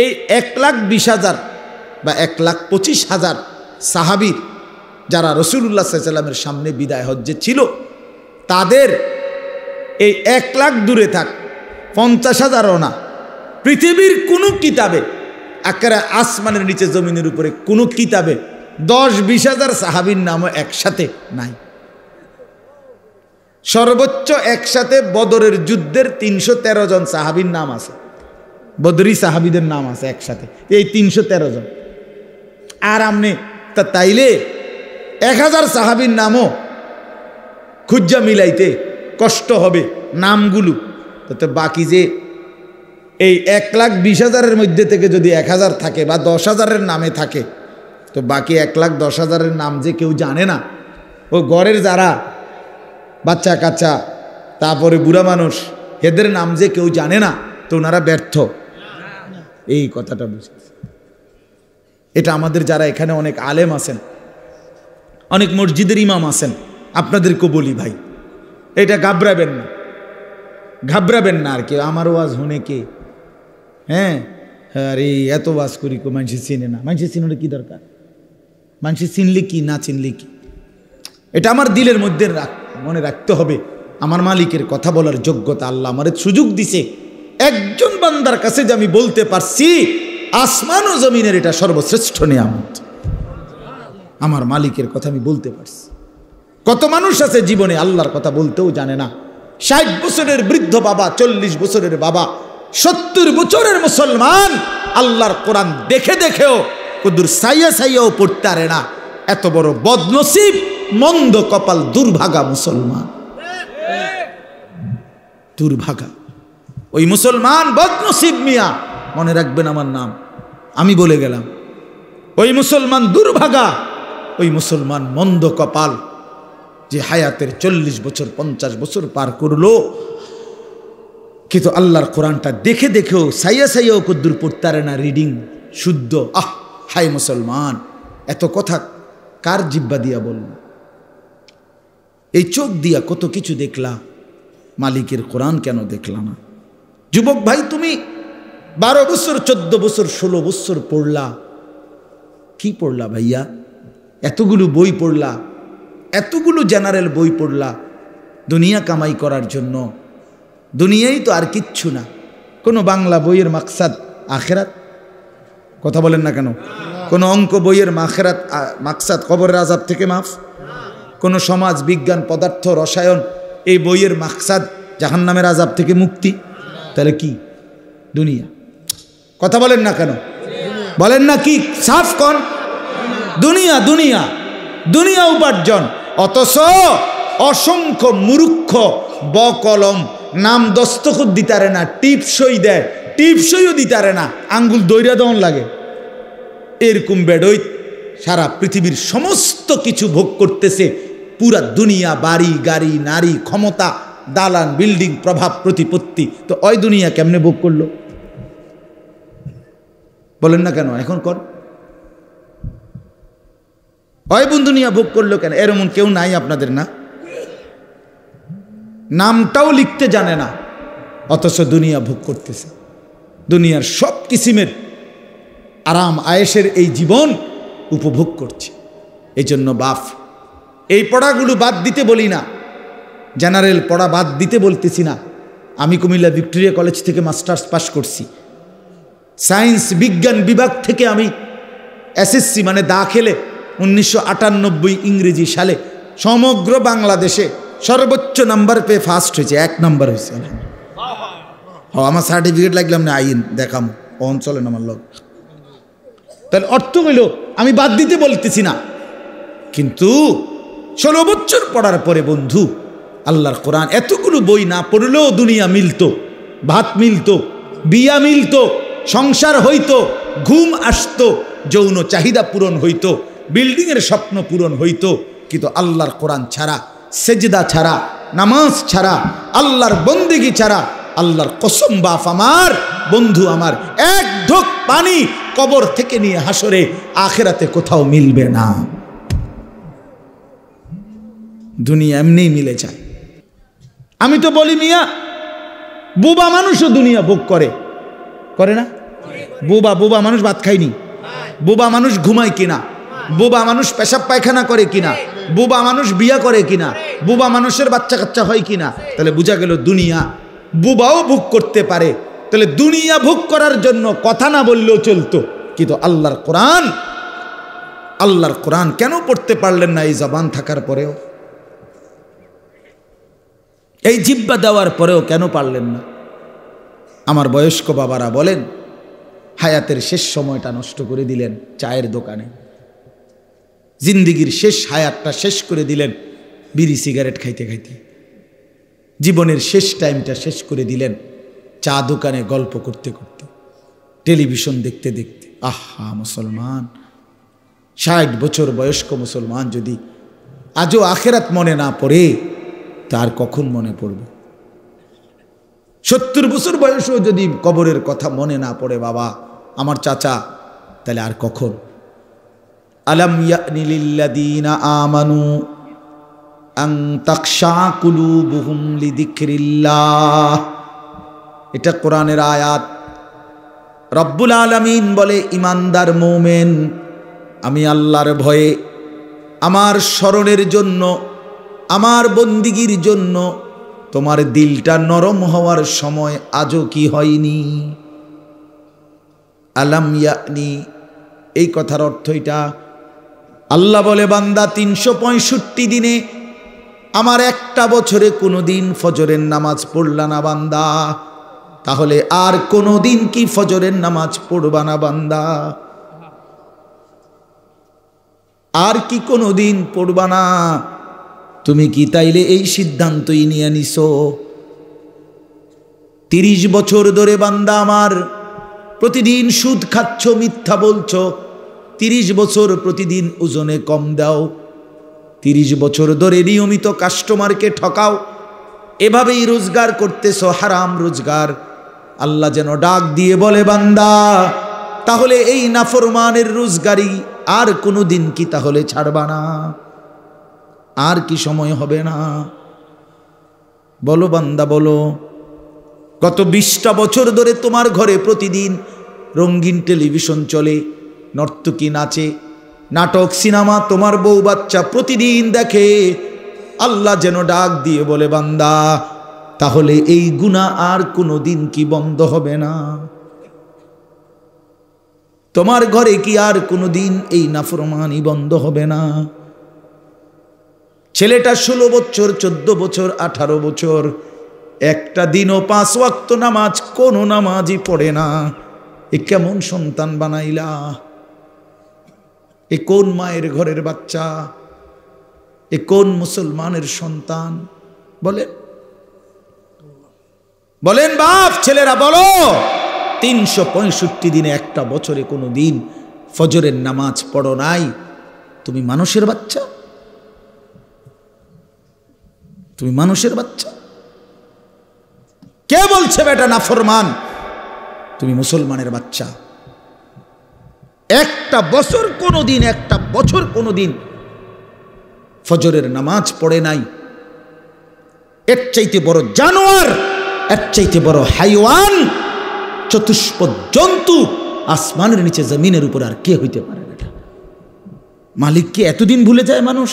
এই এক লাখ বিশ হাজার বা এক লাখ পঁচিশ হাজার সাহাবির যারা রসুল্লাহ সাল্লামের সামনে বিদায় হজ্জে ছিল তাদের এই এক লাখ দূরে থাক পঞ্চাশ হাজারও না পৃথিবীর কোনো কিতাবে আকারে আসমানের নিচে জমিনের উপরে কোনো কিতাবে দশ বিশ হাজার সাহাবির নামও একসাথে নাই সর্বোচ্চ একসাথে বদরের যুদ্ধের তিনশো তেরো জন সাহাবির নাম আছে বদরি সাহাবিদের নাম আছে একসাথে এই তিনশো তেরো জন আর আপনি তা তাইলে এক হাজার সাহাবির নামও খুজ্জা মিলাইতে কষ্ট হবে নামগুলো তো বাকি যে এই এক লাখ বিশ হাজারের মধ্যে থেকে যদি এক হাজার থাকে বা দশ হাজারের নামে থাকে তো বাকি এক লাখ দশ হাজারের নাম যে কেউ জানে না ও গড়ের যারা বাচ্চা কাচ্চা তারপরে বুড়া মানুষ এদের নাম যে কেউ জানে না তো ওনারা ব্যর্থ এই কথাটা বুঝেছে এটা আমাদের যারা এখানে অনেক আলেম আছেন অনেক মসজিদের ইমাম আছেন আপনাদেরকে বলি ভাই এটা ঘাবড়াবেন না ঘাবড়াবেন না আর কি আমার ওয়াজ হুনে কে হ্যাঁ আরে এত ওয়াজ করি কো মানুষের চিনে না মানুষের চিনে কি দরকার মানুষের চিনলি কি না চিনলি কি এটা আমার দিলের মধ্যে রাখ মনে রাখতে হবে আমার মালিকের কথা বলার যোগ্যতা আল্লাহ আমার সুযোগ দিছে একজন বান্দার কাছে যে আমি বলতে পারছি আসমান ও জমিনের এটা সর্বশ্রেষ্ঠ নিয়ামত আমার মালিকের কথা আমি বলতে পারছি কত মানুষ আছে জীবনে আল্লাহর কথা বলতেও জানে না ষাট বছরের বৃদ্ধ বাবা চল্লিশ বছরের বাবা সত্তর বছরের মুসলমান আল্লাহর কোরআন দেখে দেখেও কদুর সাইয়া সাইয়াও পড়তে আরে না এত বড় বদনসিব মন্দ কপাল দুর্ভাগা মুসলমান দুর্ভাগা ওই মুসলমান বদনসিব মিয়া মনে রাখবেন আমার নাম আমি বলে গেলাম ওই মুসলমান দুর্ভাগা ওই মুসলমান মন্দ কপাল যে হায়াতের চল্লিশ বছর পঞ্চাশ বছর পার করলো কিন্তু আল্লাহর কোরআনটা দেখে দেখেও সাইয়া সাইয়াও কদ্দুর পড়তে না রিডিং শুদ্ধ আহ হাই মুসলমান এত কথা কার জিব্বা দিয়া বলল এই চোখ দিয়া কত কিছু দেখলা মালিকের কোরআন কেন দেখলা না যুবক ভাই তুমি বারো বছর চোদ্দ বছর ষোলো বছর পড়লা কি পড়লা ভাইয়া এতগুলো বই পড়লা এতগুলো জেনারেল বই পড়লা দুনিয়া কামাই করার জন্য দুনিয়াই তো আর কিচ্ছু না কোনো বাংলা বইয়ের মাকসাদ আখেরাত কথা বলেন না কেন কোনো অঙ্ক বইয়ের মাখেরাত মাকসাদ কবরের আজাব থেকে মাফ কোন সমাজ বিজ্ঞান পদার্থ রসায়ন এই বইয়ের মাকসাদ জাহান্নামের আজাব থেকে মুক্তি তাহলে কি দুনিয়া কথা বলেন না কেন বলেন না কি সাফ কন দুনিয়া দুনিয়া দুনিয়া উপার্জন অথচ অসংখ্য মূর্খ বকলম নাম দস্তখুদ্দি তারে না টিপসই দেয় টিপসইও দিতারে না আঙ্গুল দৈরা দেওয়ান লাগে এরকম বেডৈত সারা পৃথিবীর সমস্ত কিছু ভোগ করতেছে পুরা দুনিয়া বাড়ি গাড়ি নারী ক্ষমতা দালান বিল্ডিং প্রভাব প্রতিপত্তি তো ওই দুনিয়া কেমনে ভোগ করলো বলেন না কেন এখন কর ওই বন্ধুনিয়া ভোগ করলো কেন এরমন কেউ নাই আপনাদের না নামটাও লিখতে জানে না অথচ দুনিয়া ভোগ করতেছে দুনিয়ার সব কিসিমের আরাম আয়েসের এই জীবন উপভোগ করছে এই জন্য বাফ এই পড়াগুলো বাদ দিতে বলি না জেনারেল পড়া বাদ দিতে বলতেছি না আমি কুমিল্লা ভিক্টোরিয়া কলেজ থেকে মাস্টার্স পাশ করছি সায়েন্স বিজ্ঞান বিভাগ থেকে আমি এসএসসি মানে দাখেলে উনিশশো ইংরেজি সালে সমগ্র বাংলাদেশে সর্বোচ্চ নাম্বার পেয়ে ফার্স্ট হয়েছে এক নাম্বার হয়েছে আমার সার্টিফিকেট লাগলাম না আইন দেখাম অঞ্চলে আমার লোক তাহলে অর্থ হইল আমি বাদ দিতে বলতেছি না কিন্তু ষোলো বছর পড়ার পরে বন্ধু আল্লাহর কোরআন এতগুলো বই না পড়লেও দুনিয়া মিলত ভাত মিলত বিয়া মিলত সংসার হইতো ঘুম আসত যৌন চাহিদা পূরণ হইত বিল্ডিংয়ের স্বপ্ন পূরণ হইত কিন্তু আল্লাহর কোরআন ছাড়া সেজদা ছাড়া নামাজ ছাড়া আল্লাহর বন্দেগি ছাড়া আল্লাহর কসম বাফ আমার বন্ধু আমার এক ঢোক পানি কবর থেকে নিয়ে হাসরে আখেরাতে কোথাও মিলবে না দুনিয়া এমনিই মিলে যায় আমি তো বলি মিয়া বুবা মানুষও দুনিয়া ভোগ করে করে না বোবা বোবা মানুষ ভাত খায়নি বোবা মানুষ ঘুমায় কিনা বোবা মানুষ পেশাব পায়খানা করে কিনা বোবা মানুষ বিয়া করে কিনা বোবা মানুষের বাচ্চা কাচ্চা হয় কিনা তাহলে বোঝা গেল দুনিয়া বুবাও ভোগ করতে পারে তাহলে দুনিয়া ভোগ করার জন্য কথা না বললেও চলতো কিন্তু আল্লাহর কোরআন আল্লাহর কোরআন কেন পড়তে পারলেন না এই জবান থাকার পরেও এই জিব্বা দেওয়ার পরেও কেন পারলেন না আমার বয়স্ক বাবারা বলেন হায়াতের শেষ সময়টা নষ্ট করে দিলেন চায়ের দোকানে জিন্দিগির শেষ হায়াতটা শেষ করে দিলেন বিড়ি সিগারেট খাইতে খাইতে জীবনের শেষ টাইমটা শেষ করে দিলেন চা দোকানে গল্প করতে করতে টেলিভিশন দেখতে দেখতে আহা মুসলমান ষাট বছর বয়স্ক মুসলমান যদি আজও আখেরাত মনে না পড়ে তার কখন মনে পড়বে সত্তর বছর বয়সেও যদি কবরের কথা মনে না পড়ে বাবা আমার চাচা তাহলে আর কখন আলাম ইয়ানিলিল্লাদিনা আমানু এটা কোরআনের আয়াত রব্বুল আলমিন বলে ইমানদার মৌমেন আমি আল্লাহর ভয়ে আমার স্মরণের জন্য আমার বন্দিগির জন্য তোমার দিলটা নরম হওয়ার সময় আজও কি হয়নি আলাম ইয়ানি এই কথার অর্থ এটা আল্লাহ বলে বান্দা তিনশো দিনে আমার একটা বছরে কোনো দিন ফজরের নামাজ পড়লা না বান্দা তাহলে আর কোনো দিন কি ফজরের নামাজ পড়বা না বান্দা আর কি কোনো দিন পড়বা না তুমি কি তাইলে এই সিদ্ধান্তই নিয়ে নিস তিরিশ বছর ধরে বান্দা আমার প্রতিদিন সুদ খাচ্ছ মিথ্যা বলছ তিরিশ বছর প্রতিদিন ওজনে কম দাও তিরিশ বছর ধরে নিয়মিত কাস্টমারকে ঠকাও এভাবেই রোজগার করতেছ হারাম রোজগার আল্লাহ যেন ডাক দিয়ে বলে বান্দা তাহলে এই নাফরমানের রোজগারি আর কোনো দিন কি তাহলে ছাড়বা না আর কি সময় হবে না বলো বান্দা বলো গত বিশটা বছর ধরে তোমার ঘরে প্রতিদিন রঙিন টেলিভিশন চলে নর্তকী নাচে নাটক সিনেমা তোমার বউ বাচ্চা প্রতিদিন দেখে আল্লাহ যেন ডাক দিয়ে বলে বান্দা তাহলে এই গুণা আর কোনো দিন কি বন্ধ হবে না তোমার ঘরে কি আর কোনো দিন এই নাফরমানি বন্ধ হবে না ছেলেটা ষোলো বছর চোদ্দ বছর আঠারো বছর একটা দিনও পাঁচ ওয়াক্ত নামাজ কোনো নামাজই পড়ে না এ কেমন সন্তান বানাইলা এ কোন মায়ের ঘরের বাচ্চা এ কোন মুসলমানের সন্তান বলেন বলেন বাপ ছেলেরা বলো তিনশো পঁয়ষট্টি দিনে একটা বছরে কোনো দিন ফজরের নামাজ পড়ো নাই তুমি মানুষের বাচ্চা তুমি মানুষের বাচ্চা কে বলছে বেটা নাফরমান তুমি মুসলমানের বাচ্চা একটা বছর কোনো দিন একটা বছর কোনো দিন ফজরের নামাজ পড়ে নাই এর চাইতে বড় জানোয়ার এর চাইতে বড় হাইওয়ান চতুষ্প জন্তু আসমানের নিচে জমিনের উপর আর কে হইতে পারে না মালিককে এতদিন ভুলে যায় মানুষ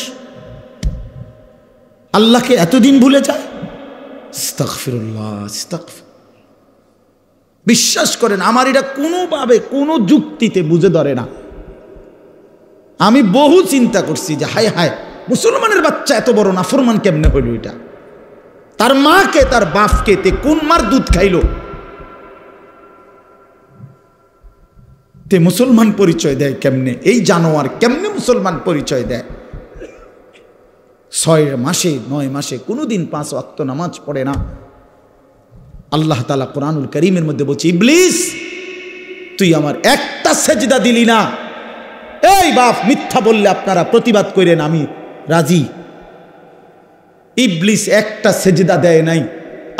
আল্লাহকে এতদিন ভুলে যায় ইস্তাকফিরুল্লাহ ইস্তাকফির বিশ্বাস করেন আমার এটা কোনোভাবে কোনো যুক্তিতে বুঝে ধরে না আমি বহু চিন্তা করছি যে হায় হায় মুসলমানের বাচ্চা এত বড় নাফরমান কেমনে হইল এটা তার মাকে তার বাপকে তে কোন মার দুধ খাইল তে মুসলমান পরিচয় দেয় কেমনে এই জানোয়ার কেমনে মুসলমান পরিচয় দেয় ছয় মাসে নয় মাসে কোনো দিন পাঁচ অক্ত নামাজ পড়ে না আল্লাহ তালা কোরআনুল করিমের মধ্যে বলছি ইবলিস তুই আমার একটা সেজদা দিলি না এই বাপ মিথ্যা বললে আপনারা প্রতিবাদ করেন আমি রাজি ইবলিস একটা সেজদা দেয় নাই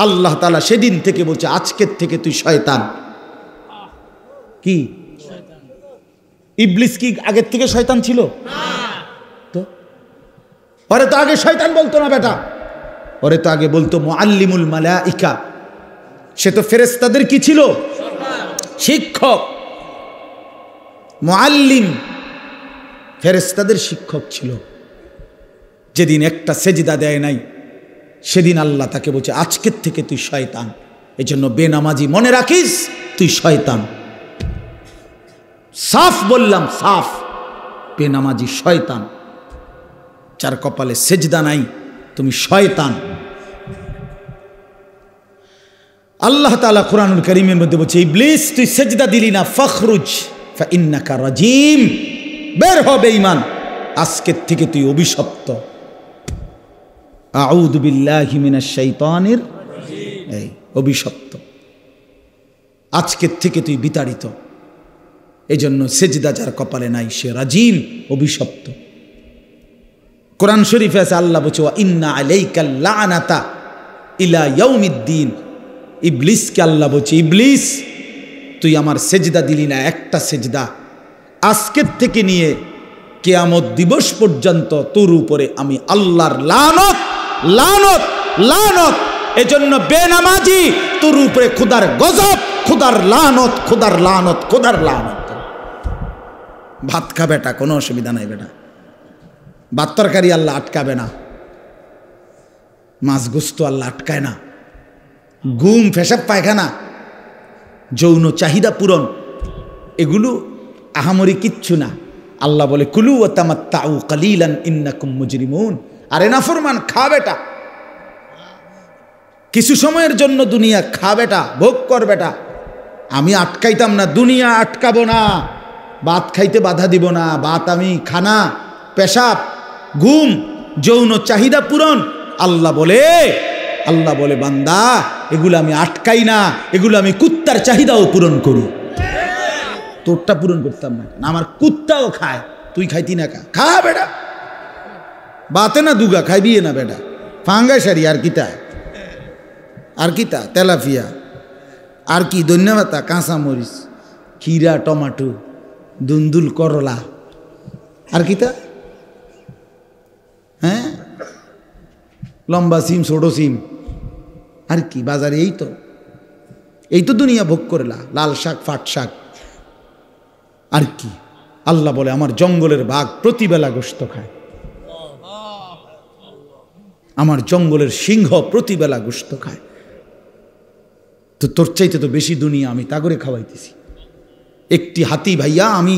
আল্লাহ তালা সেদিন থেকে বলছে আজকের থেকে তুই শয়তান কি ইবলিস কি আগের থেকে শয়তান ছিল তো পরে তো আগে শয়তান বলতো না বেটা পরে তো আগে বলতো আল্লিমুল মালা ইকা সে তো ফেরেস্তাদের কি ছিল শিক্ষক মোয়াল্লিম ফেরেস্তাদের শিক্ষক ছিল যেদিন একটা সেজিদা দেয় নাই সেদিন আল্লাহ তাকে বলছে আজকের থেকে তুই শয়তান এই জন্য বেনামাজি মনে রাখিস তুই শয়তান সাফ বললাম সাফ বেনামাজি শয়তান যার কপালে সেজদা নাই তুমি শয়তান আল্লাহ তালা কোরআনুল করিমের মধ্যে বলছে ইবলিস তুই সেজদা দিলি না ফখরুজ ইন্নাকা রাজিম বের হবে ইমান আজকের থেকে তুই অভিশপ্ত আউদুবিল্লাহিমিনা শৈতানের এই অভিশপ্ত আজকের থেকে তুই বিতাড়িত এজন্য সেজদা যার কপালে নাই সে রাজিম অভিশপ্ত কোরআন শরীফে আছে আল্লাহ বলছে ইন্না আলাইকাল্লা আনাতা ইলা ইয়াউমিদ্দিন ইবলিসকে আল্লাহ বলছে ইবলিস তুই আমার সেজদা দিলি না একটা সেজদা আজকের থেকে নিয়ে কেয়ামত দিবস পর্যন্ত তোর উপরে আমি আল্লাহর লানত লানত লানত এজন্য বেনামাজি তোর উপরে খুদার গজব খুদার লানত খুদার লানত খুদার লানত ভাত খা বেটা কোনো অসুবিধা নাই বেটা ভাত তরকারি আল্লাহ আটকাবে না মাছ গুস্ত আল্লাহ আটকায় না ঘুম ফেসাব পায়খানা যৌন চাহিদা পূরণ এগুলো আহামরি কিচ্ছু না আল্লাহ বলে কুলু ও তামাত্তাউ কালিলান ইন্নাকুম মুজরিমুন আরে না ফরমান খা বেটা কিছু সময়ের জন্য দুনিয়া খা বেটা ভোগ কর বেটা আমি আটকাইতাম না দুনিয়া আটকাবো না বাত খাইতে বাধা দিব না বাত আমি খানা পেশাব ঘুম যৌন চাহিদা পূরণ আল্লাহ বলে আল্লাহ বলে বান্দা এগুলো আমি আটকাই না এগুলো আমি কুত্তার চাহিদাও পূরণ করি তোরটা পূরণ করতাম না আমার কুত্তাও খায় তুই খাইতি না খা খা বেটা বাতে না দুগা খাইবি না বেটা ফাঙ্গা সারি আর কিতা আর কিতা তেলাফিয়া আর কি ধন্যবাতা কাঁচা মরিচ খিরা টমাটো দুন্দুল করলা আর কিতা হ্যাঁ লম্বা সিম ছোটো সিম আর কি বাজারে এই তো এই তো দুনিয়া ভোগ করে লাল শাক ফাট শাক আর কি আল্লাহ বলে আমার জঙ্গলের বাঘ প্রতিবেলা গোস্ত খায় আমার জঙ্গলের সিংহ প্রতিবেলা গোস্ত খায় তো তোর চাইতে তো বেশি দুনিয়া আমি তাগরে খাওয়াইতেছি একটি হাতি ভাইয়া আমি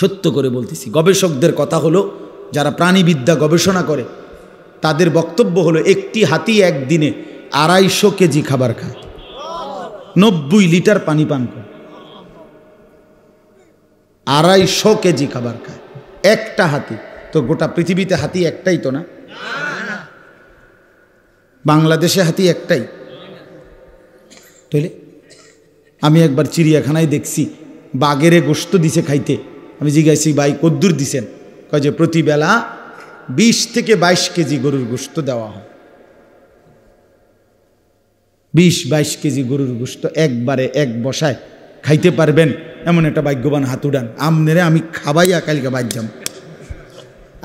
সত্য করে বলতেছি গবেষকদের কথা হলো যারা প্রাণীবিদ্যা গবেষণা করে তাদের বক্তব্য হলো একটি হাতি একদিনে আড়াইশো কেজি খাবার খায় নব্বই লিটার পানি পান করে আড়াইশো কেজি খাবার খায় একটা হাতি তো গোটা পৃথিবীতে হাতি একটাই তো না বাংলাদেশে হাতি একটাই তাইলে আমি একবার চিড়িয়াখানায় দেখছি বাঘেরে গোস্ত দিছে খাইতে আমি জিজ্ঞাসি ভাই কদ্দুর দিছেন কয় যে প্রতিবেলা বিশ থেকে বাইশ কেজি গরুর গোস্ত দেওয়া হয় বিশ বাইশ কেজি গরুর গোস্ত একবারে এক বসায় খাইতে পারবেন এমন একটা ভাগ্যবান হাতুড়ান আম আমনেরে আমি খাবাইয়া কালকে বাজ্যাম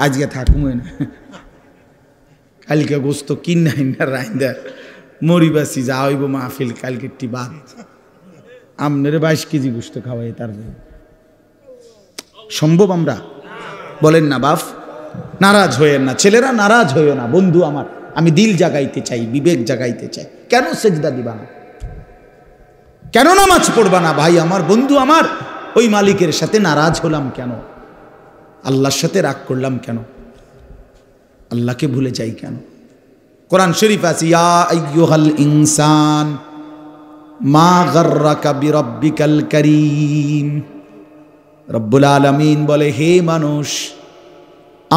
আজকে থাকুম না কালকে গোস্ত কিনাই না রাইন্দার মরিবাসি যা হইব মাহফিল কালকে একটি বাদ আমনেরে বাইশ কেজি গোস্ত খাওয়াই জন্য সম্ভব আমরা বলেন না বাফ নারাজ হইয়েন না ছেলেরা নারাজ হইও না বন্ধু আমার আমি দিল জাগাইতে চাই বিবেক জাগাইতে চাই কেন সেজদা দিবা না কেন নামাজ পড়বা না ভাই আমার বন্ধু আমার ওই মালিকের সাথে নারাজ হলাম কেন আল্লাহর সাথে রাগ করলাম কেন আল্লাহকে ভুলে যাই কেন কোরআন শরীফ আছে ইয়াহাল ইনসান মা গর্রাকা বিরব্বিকাল করিম রব্বুল আলমিন বলে হে মানুষ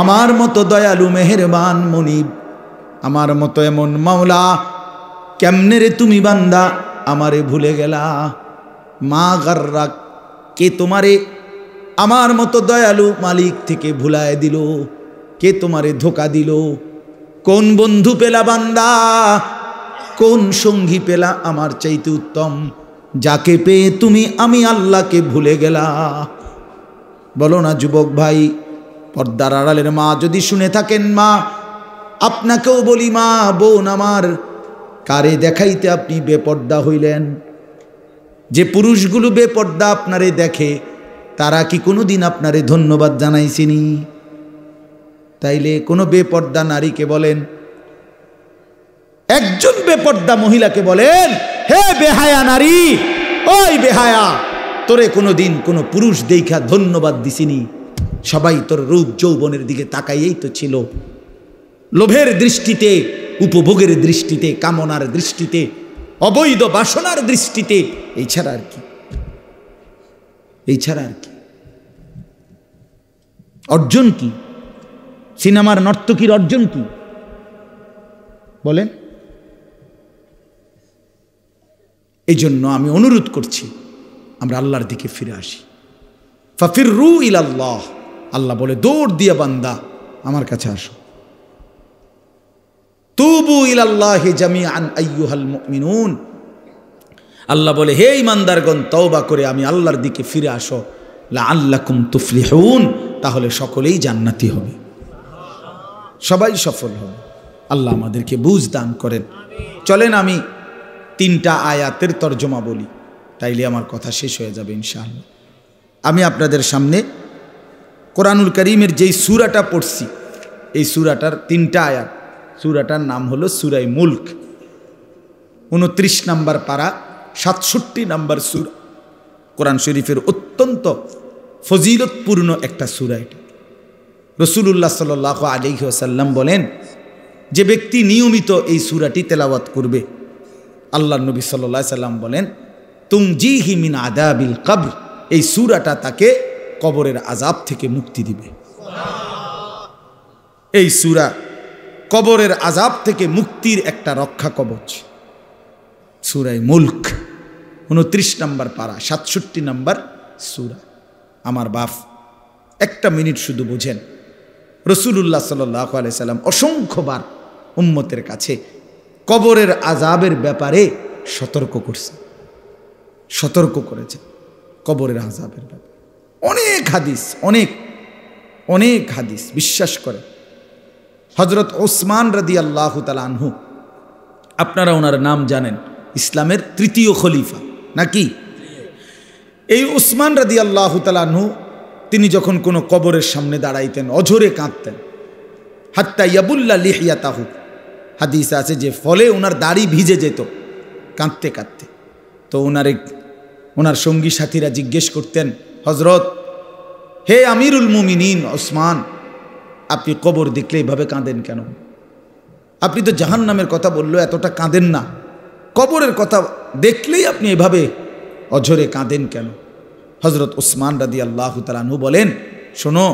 আমার মতো দয়ালু মেহেরবান মনিব আমার মতো এমন মাওলা কেমনে রে তুমি বান্দা আমারে ভুলে গেলা মা গাররা কে তোমারে আমার মতো দয়ালু মালিক থেকে ভুলায় দিল কে তোমারে ধোকা দিল কোন বন্ধু পেলা বান্দা কোন সঙ্গী পেলা আমার চাইতে উত্তম যাকে পেয়ে তুমি আমি আল্লাহকে ভুলে গেলা বলো না যুবক ভাই পর্দার আড়ালের মা যদি শুনে থাকেন মা আপনাকেও বলি মা বোন আমার কারে দেখাইতে আপনি বেপর্দা হইলেন যে পুরুষগুলো বেপর্দা আপনারে দেখে তারা কি কোনো দিন আপনারে ধন্যবাদ জানাইছিনি তাইলে কোনো বেপর্দা নারীকে বলেন একজন বেপর্দা মহিলাকে বলেন হে বেহায়া নারী ওই বেহায়া তোরে কোনো দিন কোনো পুরুষ দেখা ধন্যবাদ দিছিনি সবাই তোর রূপ যৌবনের দিকে তাকাইয়েই তো ছিল লোভের দৃষ্টিতে উপভোগের দৃষ্টিতে কামনার দৃষ্টিতে অবৈধ বাসনার দৃষ্টিতে এই ছাড়া আর কি এই ছাড়া আর কি অর্জন কি সিনেমার নর্তকীর অর্জন কি বলেন এই জন্য আমি অনুরোধ করছি আমরা আল্লাহর দিকে ফিরে আসি ফাফির রু ইল আল্লাহ আল্লাহ বলে দৌড় দিয়া বান্দা আমার কাছে আসো তুবু ইলাল্লাহি জামিআন আইয়ুহাল মুমিনুন আল্লাহ বলে হে ইমানদারগণ তওবা করে আমি আল্লাহর দিকে ফিরে আসো লা আল্লাকুম তুফলিহুন তাহলে সকলেই জান্নাতি হবে সবাই সফল হবে আল্লাহ আমাদেরকে বুঝ দান করেন চলেন আমি তিনটা আয়াতের তর্জমা বলি তাইলে আমার কথা শেষ হয়ে যাবে ইনশাআল্লাহ আমি আপনাদের সামনে কোরআনুল করিমের যেই সুরাটা পড়ছি এই সুরাটার তিনটা আয়াত সুরাটার নাম হলো সুরাই মুল্ক উনত্রিশ নাম্বার পাড়া সাতষট্টি নাম্বার সুর কোরআন শরীফের অত্যন্ত ফজিলতপূর্ণ একটা সুরা এটা রসুলুল্লাহ সাল আলিহাসাল্লাম বলেন যে ব্যক্তি নিয়মিত এই সুরাটি তেলাওয়াত করবে আল্লাহ নবী সাল্লাহ সাল্লাম বলেন তুংজি হিমিন আদাবিল কাবর এই সুরাটা তাকে কবরের আজাব থেকে মুক্তি দিবে এই সুরা কবরের আজাব থেকে মুক্তির একটা রক্ষা কবচ সুরায় মুল্ক উনত্রিশ নম্বর পাড়া সাতষট্টি নম্বর সুরা আমার বাপ একটা মিনিট শুধু বুঝেন রসুলুল্লাহ সাল্লাহ অসংখ্যবার উম্মতের কাছে কবরের আজাবের ব্যাপারে সতর্ক করছে সতর্ক করেছে কবরের আজাবের ব্যাপারে অনেক হাদিস অনেক অনেক হাদিস বিশ্বাস করে হজরত ওসমান রদি আল্লাহ তালানহু আপনারা ওনার নাম জানেন ইসলামের তৃতীয় খলিফা নাকি এই ওসমান রদি আল্লাহ তালানহু তিনি যখন কোনো কবরের সামনে দাঁড়াইতেন অঝরে কাঁদতেন হাত্তা ইয়াবুল্লা লিহিয়া তাহু হাদিস আছে যে ফলে ওনার দাড়ি ভিজে যেত কাঁদতে কাঁদতে তো ওনার এক ওনার সঙ্গী সাথীরা জিজ্ঞেস করতেন হজরত হে আমিরুল মুমিনিন ওসমান আপনি কবর দেখলে এইভাবে কাঁদেন কেন আপনি তো জাহান নামের কথা বললো এতটা কাঁদেন না কবরের কথা দেখলেই আপনি এভাবে অঝরে কাঁদেন কেন হজরত ওসমান রাদি আল্লাহ তালানু বলেন শোনো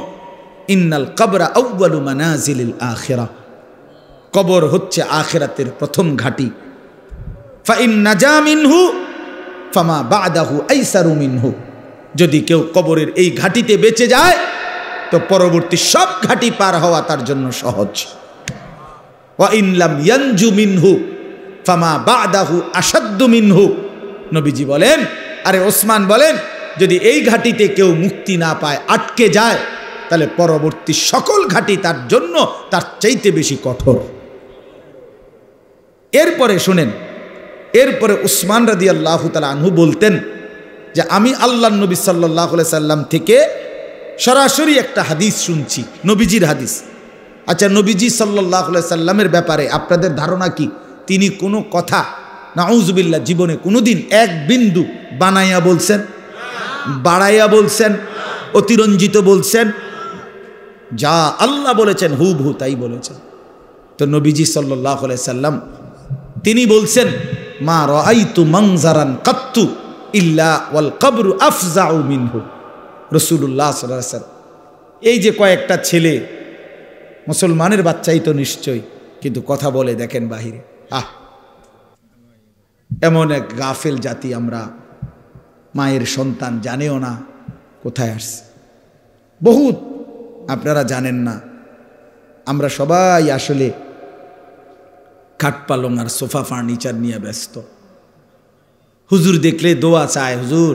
ইন্নাল কবরা আউ্বালু মানাজিল আখেরা কবর হচ্ছে আখেরাতের প্রথম ঘাটি মিনহু ফামা বাদাহু আইসারু মিনহু যদি কেউ কবরের এই ঘাটিতে বেঁচে যায় তো পরবর্তী সব ঘাটি পার হওয়া তার জন্য সহজ ইনলাম ইয়ানজু মিনহু ফামা বাদাহু আসাদ্দু মিনহু নবীজি বলেন আরে ওসমান বলেন যদি এই ঘাটিতে কেউ মুক্তি না পায় আটকে যায় তাহলে পরবর্তী সকল ঘাটি তার জন্য তার চাইতে বেশি কঠোর এরপরে শোনেন এরপরে উসমান রাদি আল্লাহ তালা আনহু বলতেন যে আমি আল্লাহ নবী সাল্লাহ সাল্লাম থেকে সরাসরি একটা হাদিস শুনছি নবীজির হাদিস আচ্ছা নবীজি সাল্লাহ সাল্লামের ব্যাপারে আপনাদের ধারণা কি তিনি কোনো কথা নাউজবিল্লা জীবনে কোনো দিন এক বিন্দু বানাইয়া বলছেন বাড়াইয়া বলছেন অতিরঞ্জিত বলছেন যা আল্লাহ বলেছেন হু ভু তাই বলেছেন তো নবীজি সাল্লাহ সাল্লাম তিনি বলছেন মা রাইতু মাংজারান কাত্তু ইল্লা ওয়াল কবরু আফজাউ মিনহু রসুল্লাহ সাল্লাম এই যে কয়েকটা ছেলে মুসলমানের বাচ্চাই তো নিশ্চয় কিন্তু কথা বলে দেখেন বাহিরে আহ এমন এক গাফেল জাতি আমরা মায়ের সন্তান জানেও না কোথায় আসছে বহুত আপনারা জানেন না আমরা সবাই আসলে খাটপালং আর সোফা ফার্নিচার নিয়ে ব্যস্ত হুজুর দেখলে দোয়া চায় হুজুর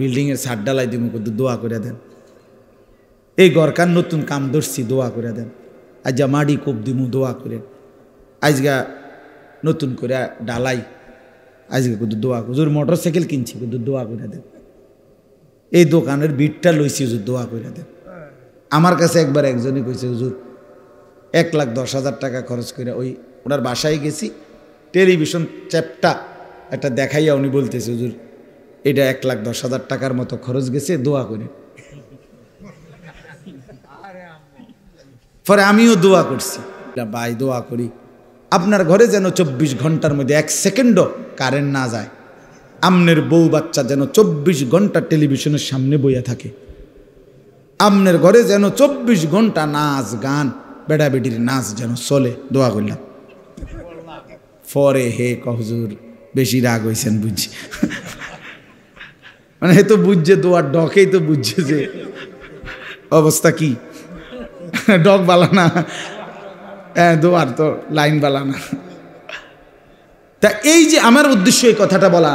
বিল্ডিংয়ের ছাদ ডালাই দিব কিন্তু দোয়া করে দেন এই গরকার নতুন কাম ধরছি দোয়া করে দেন যা মাড়ি কোপ দিমু দোয়া করে আজগা নতুন করে ডালাই আজকে কিন্তু দোয়া জোর মোটর সাইকেল কিনছি কিন্তু দোয়া করে দেন এই দোকানের বিটটা লইছি হুজুর দোয়া করে দেন আমার কাছে একবার একজনই কইছে হুজুর এক লাখ দশ হাজার টাকা খরচ করে ওই ওনার বাসায় গেছি টেলিভিশন চ্যাপটা একটা দেখাইয়া উনি বলতেছে হুজুর এটা এক লাখ দশ হাজার টাকার মতো খরচ গেছে দোয়া করে পরে আমিও দোয়া করছি ভাই দোয়া করি আপনার ঘরে যেন চব্বিশ ঘন্টার মধ্যে এক সেকেন্ডও কারেন্ট না যায় আমনের বউ বাচ্চা যেন চব্বিশ ঘন্টা টেলিভিশনের সামনে বইয়া থাকে আমনের ঘরে যেন চব্বিশ ঘন্টা নাচ গান বেড়াবেডির নাচ যেন চলে দোয়া করলাম ফরে হে কহজুর বেশি রাগ হয়েছেন বুঝছি মানে এ তো বুঝছে দোয়ার ডকেই তো বুঝছে যে অবস্থা কি ডক বালানা হ্যাঁ দোয়ার তো লাইন বালানা তা এই যে আমার উদ্দেশ্য এই কথাটা বলা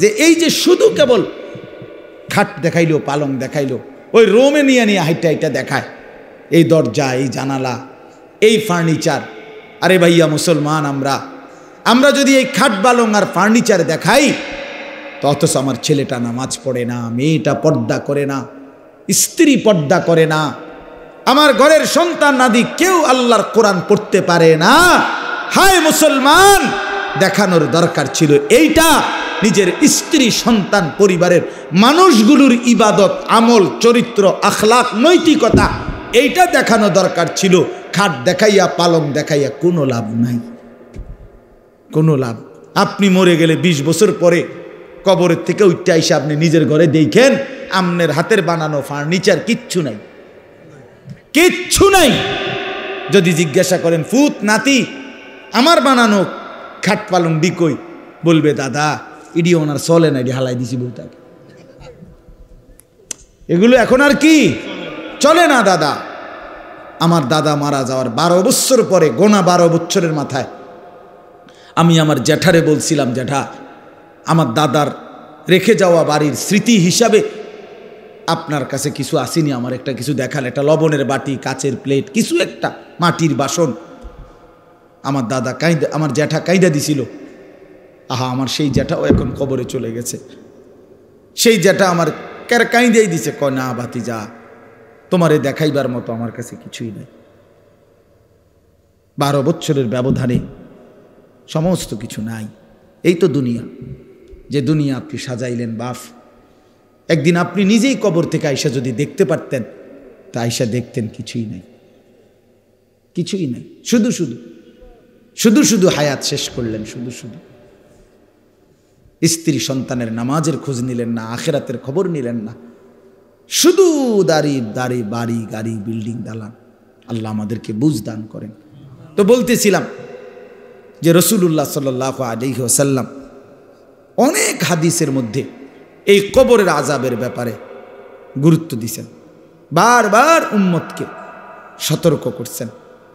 যে এই যে শুধু কেবল খাট দেখাইলো পালং দেখাইলো ওই রোমে নিয়ে নিয়ে হাইটা হাইটা দেখায় এই দরজা এই জানালা এই ফার্নিচার আরে ভাইয়া মুসলমান আমরা আমরা যদি এই খাট বালং আর ফার্নিচার দেখাই তো অথচ আমার ছেলেটা নামাজ পড়ে না মেয়েটা পর্দা করে না স্ত্রী পর্দা করে না আমার ঘরের সন্তান নাদি কেউ আল্লাহর কোরআন পড়তে পারে না হায় মুসলমান দেখানোর দরকার ছিল এইটা নিজের স্ত্রী সন্তান পরিবারের মানুষগুলোর ইবাদত আমল চরিত্র আখলাক নৈতিকতা এইটা দেখানো দরকার ছিল খাট দেখাইয়া পালং দেখাইয়া কোনো লাভ নাই কোনো লাভ আপনি মরে গেলে ২০ বছর পরে কবরের থেকে উঠতে আইসে আপনি নিজের ঘরে দেখেন আমনের হাতের বানানো ফার্নিচার কিচ্ছু নাই কিচ্ছু নাই যদি জিজ্ঞাসা করেন ফুত নাতি আমার বানানো খাট পালন বিকই বলবে দাদা ইডি ওনার চলে না এডি হালাই দিছি বউটাকে এগুলো এখন আর কি চলে না দাদা আমার দাদা মারা যাওয়ার বারো বছর পরে গোনা বারো বছরের মাথায় আমি আমার জ্যাঠারে বলছিলাম জ্যাঠা আমার দাদার রেখে যাওয়া বাড়ির স্মৃতি হিসাবে আপনার কাছে কিছু আসেনি আমার একটা কিছু দেখালে একটা লবণের বাটি কাচের প্লেট কিছু একটা মাটির বাসন আমার দাদা কাইদা আমার জ্যাঠা কাঁদা দিছিল আহা আমার সেই জ্যাঠাও এখন কবরে চলে গেছে সেই জ্যাঠা আমার কার কাইদাই দিছে ক না বাতি যা তোমারে দেখাইবার মতো আমার কাছে কিছুই নাই বারো বছরের ব্যবধানে সমস্ত কিছু নাই এই তো দুনিয়া যে দুনিয়া আপনি সাজাইলেন বাফ একদিন আপনি নিজেই কবর থেকে আয়সা যদি দেখতে পারতেন তা আয়সা দেখতেন কিছুই নাই কিছুই নাই শুধু শুধু শুধু শুধু হায়াত শেষ করলেন শুধু শুধু স্ত্রী সন্তানের নামাজের খোঁজ নিলেন না আখেরাতের খবর নিলেন না শুধু দাড়ি দাড়ি বাড়ি গাড়ি বিল্ডিং দালান আল্লাহ আমাদেরকে বুঝ দান করেন তো বলতেছিলাম যে রসুল্লাহ সাল্লাহ আলী ওসাল্লাম অনেক হাদিসের মধ্যে এই কবরের আজাবের ব্যাপারে গুরুত্ব দিছেন বারবার উম্মতকে সতর্ক করছেন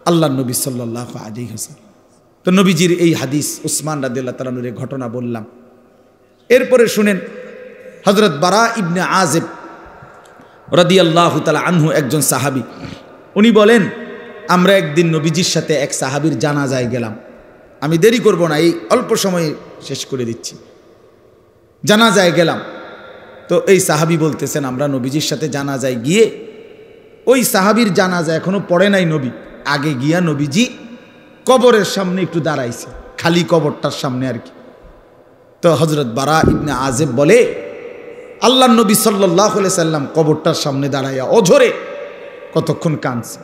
আল্লাহ নবী সাল্লাহ আলী হোসেন তো নবীজির এই হাদিস উসমান রাদিল্লা তালানুরের ঘটনা বললাম এরপরে শুনেন হজরত বারা ইবনে আজেব আল্লাহ তালা আনহু একজন সাহাবি উনি বলেন আমরা একদিন নবীজির সাথে এক সাহাবির জানাজায় গেলাম আমি দেরি করব না এই অল্প সময়ে শেষ করে দিচ্ছি জানাজায় গেলাম তো এই সাহাবি বলতেছেন আমরা নবীজির সাথে জানাজায় গিয়ে ওই সাহাবির জানাজা এখনও পড়ে নাই নবী আগে গিয়া নবীজি কবরের সামনে একটু দাঁড়াইছে খালি কবরটার সামনে আর কি তো হজরত বারা ইবনে আজেব বলে আল্লাহ নবী সাল্লাহ সাল্লাম কবরটার সামনে দাঁড়াইয়া অঝরে কতক্ষণ কাঁদছে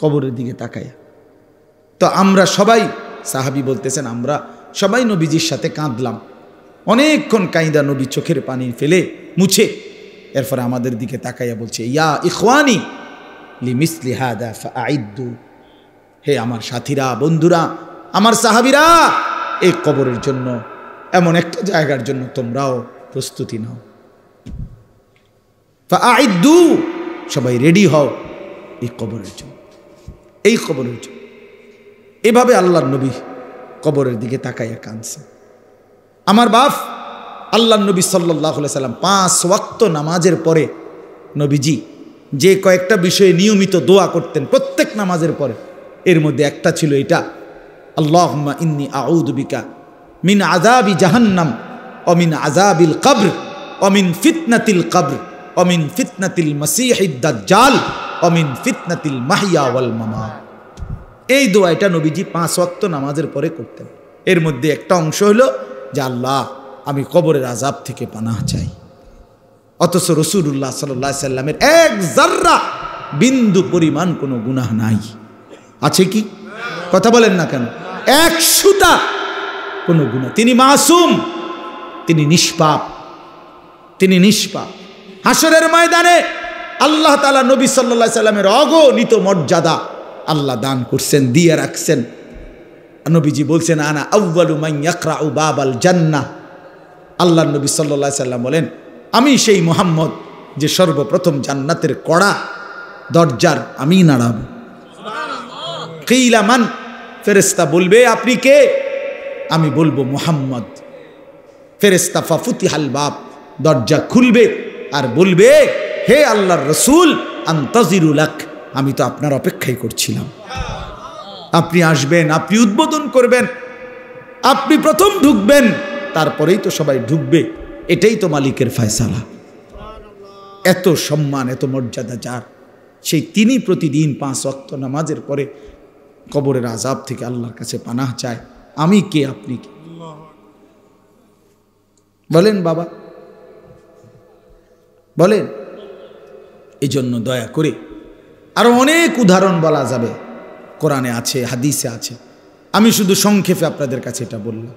কবরের দিকে তাকাইয়া তো আমরা সবাই সাহাবি বলতেছেন আমরা সবাই নবীজির সাথে কাঁদলাম অনেকক্ষণ কাইদা নবী চোখের পানি ফেলে মুছে এরপরে আমাদের দিকে তাকাইয়া বলছে ইয়া ইখওয়ানি লি মিসলি হাদু হে আমার সাথীরা বন্ধুরা আমার সাহাবিরা এই কবরের জন্য এমন একটা জায়গার জন্য তোমরাও প্রস্তুতি নাও আইদু সবাই রেডি হও এই কবরের জন্য এই কবরের জন্য এভাবে আল্লাহর নবী কবরের দিকে তাকাইয়া কাঁদছে আমার বাপ আল্লাহ নবী সাল্লাহ সাল্লাম পাঁচ ওয়াক্ত নামাজের পরে নবীজি যে কয়েকটা বিষয়ে নিয়মিত দোয়া করতেন প্রত্যেক নামাজের পরে এর মধ্যে একটা ছিল এটা আল্লাহ ইন্নি আউদিকা মিন আজাবি জাহান্নাম অমিন আজাবিল কাব্র অমিন ফিতনাতিল কাব্র অমিন ফিতনাতিল দাজ্জাল অমিন ফিতনাতিল মাহিয়াওয়াল মামা এই দোয়া এটা নবীজি পাঁচ ওয়াক্ত নামাজের পরে করতেন এর মধ্যে একটা অংশ হলো যে আল্লাহ আমি কবরের আজাব থেকে পানাহ চাই অথচ রসুল্লাহ সাল্লা সাল্লামের এক জাররা বিন্দু পরিমাণ কোনো গুনাহ নাই আছে কি কথা বলেন না কেন এক সুতা কোনো গুণা তিনি মাসুম তিনি নিষ্পাপ তিনি নিষ্পাপ হাসরের ময়দানে আল্লাহ তালা নবী সাল্লা সাল্লামের অগণিত মর্যাদা আল্লাহ দান করছেন দিয়ে রাখছেন নবীজি বলছেন আনা আউ্বালু মাইয়াকরা উ বাবাল জান্না আল্লাহ নবী সাল্লা সাল্লাম বলেন আমি সেই মোহাম্মদ যে সর্বপ্রথম জান্নাতের কড়া দরজার আমি নাড়াব কেইলামান ফেরেস্তা বলবে আপনি কে আমি বলবো মোহাম্মদ ফেরেস্তা ফাফুতি হাল বাপ দরজা খুলবে আর বলবে হে আল্লাহর রসুল আন্তজিরুল আমি তো আপনার অপেক্ষাই করছিলাম আপনি আসবেন আপনি উদ্বোধন করবেন আপনি প্রথম ঢুকবেন তারপরেই তো সবাই ঢুকবে এটাই তো মালিকের ফায়সালা এত সম্মান এত মর্যাদা যার সেই তিনি প্রতিদিন পাঁচ অক্ত নামাজের পরে কবরের আজাব থেকে আল্লাহর কাছে পানাহ চায় আমি কে আপনি কে বলেন বাবা বলেন এজন্য দয়া করে আরো অনেক উদাহরণ বলা যাবে কোরআনে আছে হাদিসে আছে আমি শুধু সংক্ষেপে আপনাদের কাছে এটা বললাম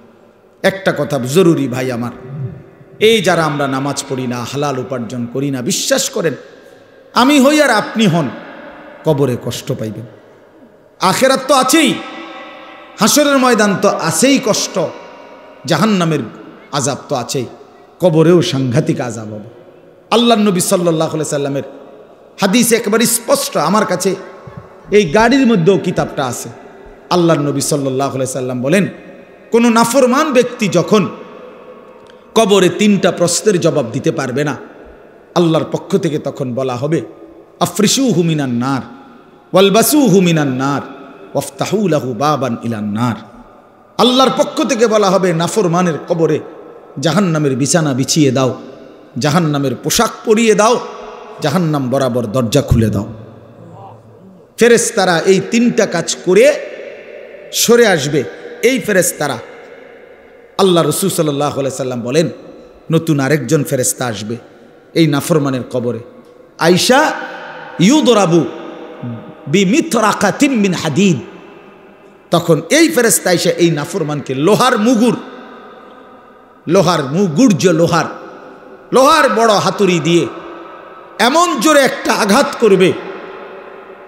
একটা কথা জরুরি ভাই আমার এই যারা আমরা নামাজ পড়ি না হালাল উপার্জন করি না বিশ্বাস করেন আমি হই আর আপনি হন কবরে কষ্ট পাইবেন আখেরাত তো আছেই হাসরের ময়দান তো আছেই কষ্ট জাহান্নামের আজাব তো আছেই কবরেও সাংঘাতিক আজাব হবে আল্লাহ নবী সাল্লাহ সাল্লামের হাদিস একবার স্পষ্ট আমার কাছে এই গাড়ির মধ্যেও কিতাবটা আছে আল্লাহ নবী সাল্লাহ সাল্লাম বলেন কোনো নাফরমান ব্যক্তি যখন কবরে তিনটা প্রশ্নের জবাব দিতে পারবে না আল্লাহর পক্ষ থেকে তখন বলা হবে আফ্রিসু হুমিনান নার ওয়ালবাসু হুমিনান নার ওফতাহুলাহু বাবান ইলান নার আল্লাহর পক্ষ থেকে বলা হবে নাফরমানের কবরে জাহান্নামের বিছানা বিছিয়ে দাও জাহান্নামের পোশাক পরিয়ে দাও জাহান্নাম বরাবর দরজা খুলে দাও ফেরেস্তারা এই তিনটা কাজ করে সরে আসবে এই ফেরেস্তারা আল্লাহ রসুল সাল্লাহ সাল্লাম বলেন নতুন আরেকজন ফেরেস্তা আসবে এই নাফরমানের কবরে আইসা ইউদরাবু বিমিথরাকা হাদিদ তখন এই ফেরেস্তা আইসা এই নাফরমানকে লোহার মুগুর লোহার মুগুর যে লোহার লোহার বড় হাতুড়ি দিয়ে এমন জোরে একটা আঘাত করবে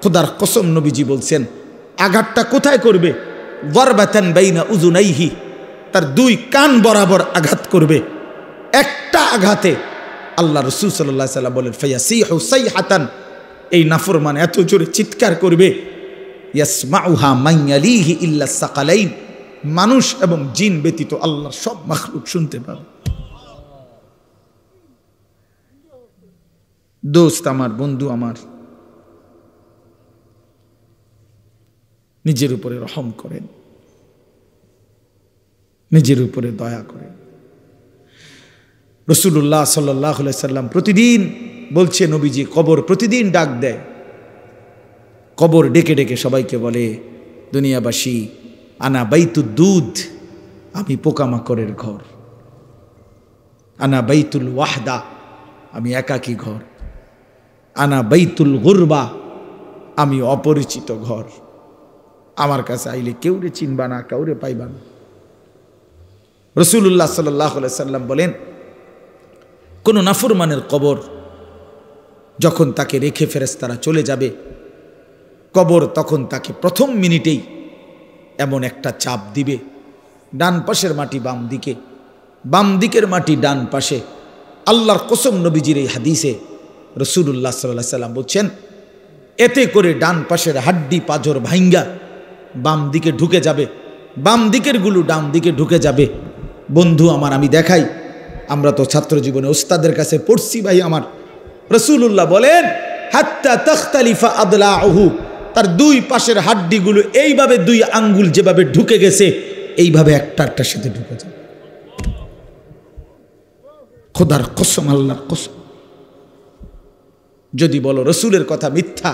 খোদার কসম নবীজি বলছেন আঘাতটা কোথায় করবে না বাইনা উজুনাইহি তার দুই কান বরাবর আঘাত করবে একটা আঘাতে আল্লাহ রসুল সাল্লা সাল্লাম বলেন ফাইয়া সি সাই হাতান এই নাফর মানে এত জোরে চিৎকার করবে ইয়াসমাউহা মাইয়ালিহি ইল্লা সাকালাইন মানুষ এবং জিন ব্যতীত আল্লাহর সব মখলুক শুনতে পাবে দোস্ত আমার বন্ধু আমার নিজের উপরে রহম করেন নিজের উপরে দয়া করেন রসুল্লাহ সাল্লাহ সাল্লাম প্রতিদিন বলছে নবীজি কবর প্রতিদিন ডাক দেয় কবর ডেকে ডেকে সবাইকে বলে দুনিয়াবাসী আনা বাইতু দুধ আমি পোকামাকড়ের ঘর আনা বাইতুল ওয়াহদা আমি একাকী ঘর আনা বাইতুল গুরবা আমি অপরিচিত ঘর আমার কাছে আইলে কেউ রে চিনবা না কাউরে পাইবা না রসুল্লাহ সাল্লাহ সাল্লাম বলেন কোন নাফরমানের কবর যখন তাকে রেখে ফেরেস্তারা চলে যাবে কবর তখন তাকে প্রথম মিনিটেই এমন একটা চাপ দিবে ডান পাশের মাটি বাম দিকে বাম দিকের মাটি ডান পাশে আল্লাহর কোসম নবীজির এই হাদিসে রসুল্লাহ সাল্লাহ সাল্লাম বলছেন এতে করে ডান পাশের হাড্ডি পাজর ভাইঙ্গা বাম দিকে ঢুকে যাবে বাম দিকেরগুলো ডান দিকে ঢুকে যাবে বন্ধু আমার আমি দেখাই আমরা তো ছাত্র জীবনে ওস্তাদের কাছে পড়ছি ভাই আমার রসুল্লাহ বলেন হাত্তা তখতালিফা আদলা আহু তার দুই পাশের হাড্ডিগুলো এইভাবে দুই আঙ্গুল যেভাবে ঢুকে গেছে এইভাবে একটা একটার সাথে ঢুকে যাবে খোদার কসম আল্লাহর কসম যদি বলো রসুলের কথা মিথ্যা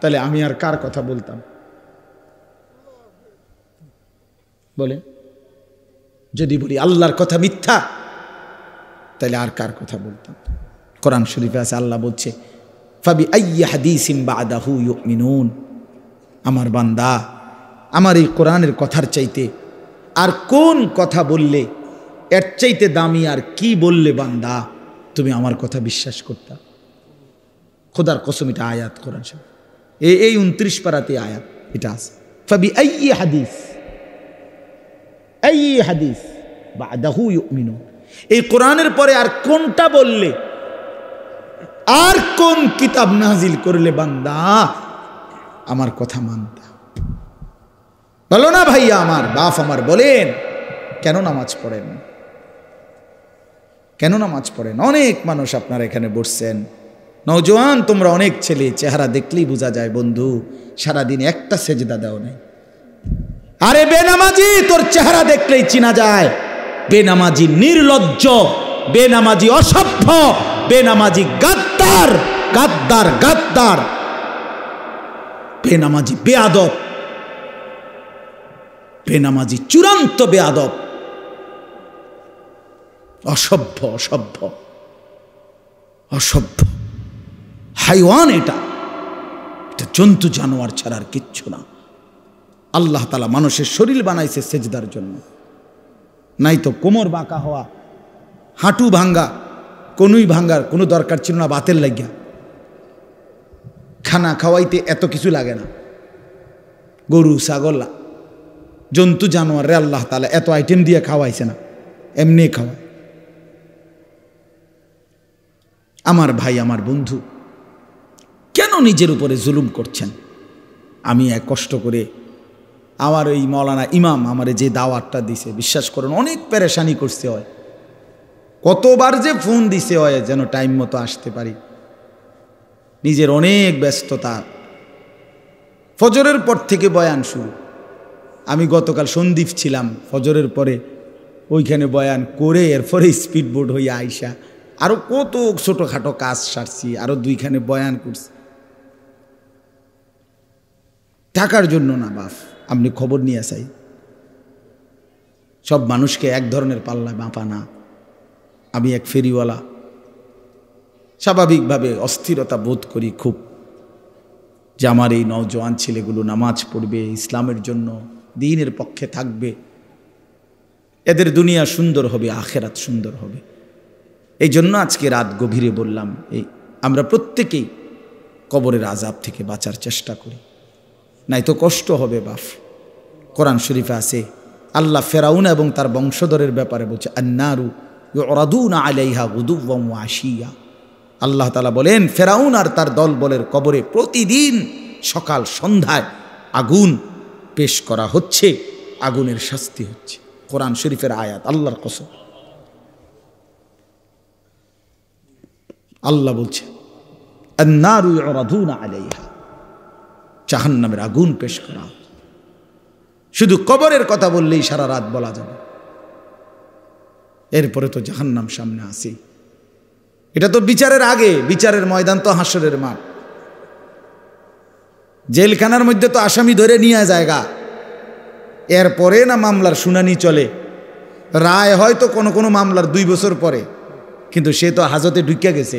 তাহলে আমি আর কার কথা বলতাম বলে যদি বলি আল্লাহর কথা মিথ্যা তাহলে আর কার কথা বলতাম কোরআন শরীফে আছে আল্লাহ বলছে ফাবি আইয়া হাদিসিম বা আদাহু মিনুন আমার বান্দা আমার এই কোরআনের কথার চাইতে আর কোন কথা বললে এর চাইতে দামি আর কি বললে বান্দা তুমি আমার কথা বিশ্বাস করতা খোদার কসম এটা আয়াত কোরআন শরীফ এই উনত্রিশ পাড়াতে আয়াত এটা আছে ফাবি আইয়ে হাদিস এই হাদিস বা দাহু ইউমিনু এই কোরআনের পরে আর কোনটা বললে আর কোন কিতাব নাজিল করলে বান্দা আমার কথা মানতা বলো না ভাইয়া আমার বাপ আমার বলেন কেন নামাজ পড়েন কেন নামাজ পড়েন অনেক মানুষ আপনারা এখানে বসছেন নজওয়ান তোমরা অনেক ছেলে চেহারা দেখলেই বোঝা যায় বন্ধু সারাদিন একটা সেজদা দাও নাই আরে বেনামাজি তোর চেহারা দেখলেই চিনা যায় বেনামাজি নির্লজ্জ বেনামাজি অসভ্য বেনামাজি গাদ্দার গাদ্দার গাদ্দার বেনামাজি বেয়াদব বেনামাজি চূড়ান্ত বেয়াদব অসভ্য অসভ্য অসভ্য হাইওয়ান এটা এটা জন্তু জানোয়ার ছাড়া আর কিচ্ছু না আল্লাহ তালা মানুষের শরীর বানাইছে সেজদার জন্য নাই তো কোমর বাঁকা হওয়া হাঁটু ভাঙ্গা কোনই ভাঙ্গার কোনো দরকার ছিল না বাতের লাগিয়া খানা খাওয়াইতে এত কিছু লাগে না গরু ছাগল জন্তু রে আল্লাহ তালা এত আইটেম দিয়ে খাওয়াইছে না এমনি খাওয়া আমার ভাই আমার বন্ধু কেন নিজের উপরে জুলুম করছেন আমি এক কষ্ট করে আমার ওই মৌলানা ইমাম আমার যে দাওয়াতটা দিছে বিশ্বাস করেন অনেক প্যারেশানি করছে হয় কতবার যে ফোন দিছে হয় যেন টাইম মতো আসতে পারি নিজের অনেক ব্যস্ততা ফজরের পর থেকে বয়ান শুরু আমি গতকাল সন্দীপ ছিলাম ফজরের পরে ওইখানে বয়ান করে এরপরে স্পিডবোর্ড হইয়া আইসা আরও কত ছোটোখাটো কাজ সারছি আরও দুইখানে বয়ান করছি টাকার জন্য না বাফ আপনি খবর নিয়ে আসাই সব মানুষকে এক ধরনের পাল্লায় বাঁপা না আমি এক ফেরিওয়ালা স্বাভাবিকভাবে অস্থিরতা বোধ করি খুব যে আমার এই নজওয়ান ছেলেগুলো নামাজ পড়বে ইসলামের জন্য দিনের পক্ষে থাকবে এদের দুনিয়া সুন্দর হবে আখেরাত সুন্দর হবে এই জন্য আজকে রাত গভীরে বললাম এই আমরা প্রত্যেকেই কবরের আজাব থেকে বাঁচার চেষ্টা করি নাই তো কষ্ট হবে বাফ কোরআন শরীফে আছে আল্লাহ ফেরাউন এবং তার বংশধরের ব্যাপারে বলছে আন্নারু অরাদুনা আলাইহা গুদুবম আসিয়া আল্লাহ তালা বলেন ফেরাউন আর তার দলবলের কবরে প্রতিদিন সকাল সন্ধ্যায় আগুন পেশ করা হচ্ছে আগুনের শাস্তি হচ্ছে কোরআন শরীফের আয়াত আল্লাহর কসম আল্লাহ বলছে আন্নারু অরাধুনা আলাইহা জাহান্নামের আগুন পেশ করা শুধু কবরের কথা বললেই সারা রাত বলা যাবে এরপরে তো জাহান্নাম সামনে আসি এটা তো বিচারের আগে বিচারের ময়দান তো হাসরের মাঠ জেলখানার মধ্যে তো আসামি ধরে নিয়ে জায়গা এরপরে না মামলার শুনানি চলে রায় হয়তো কোনো কোনো মামলার দুই বছর পরে কিন্তু সে তো হাজতে ঢুকিয়া গেছে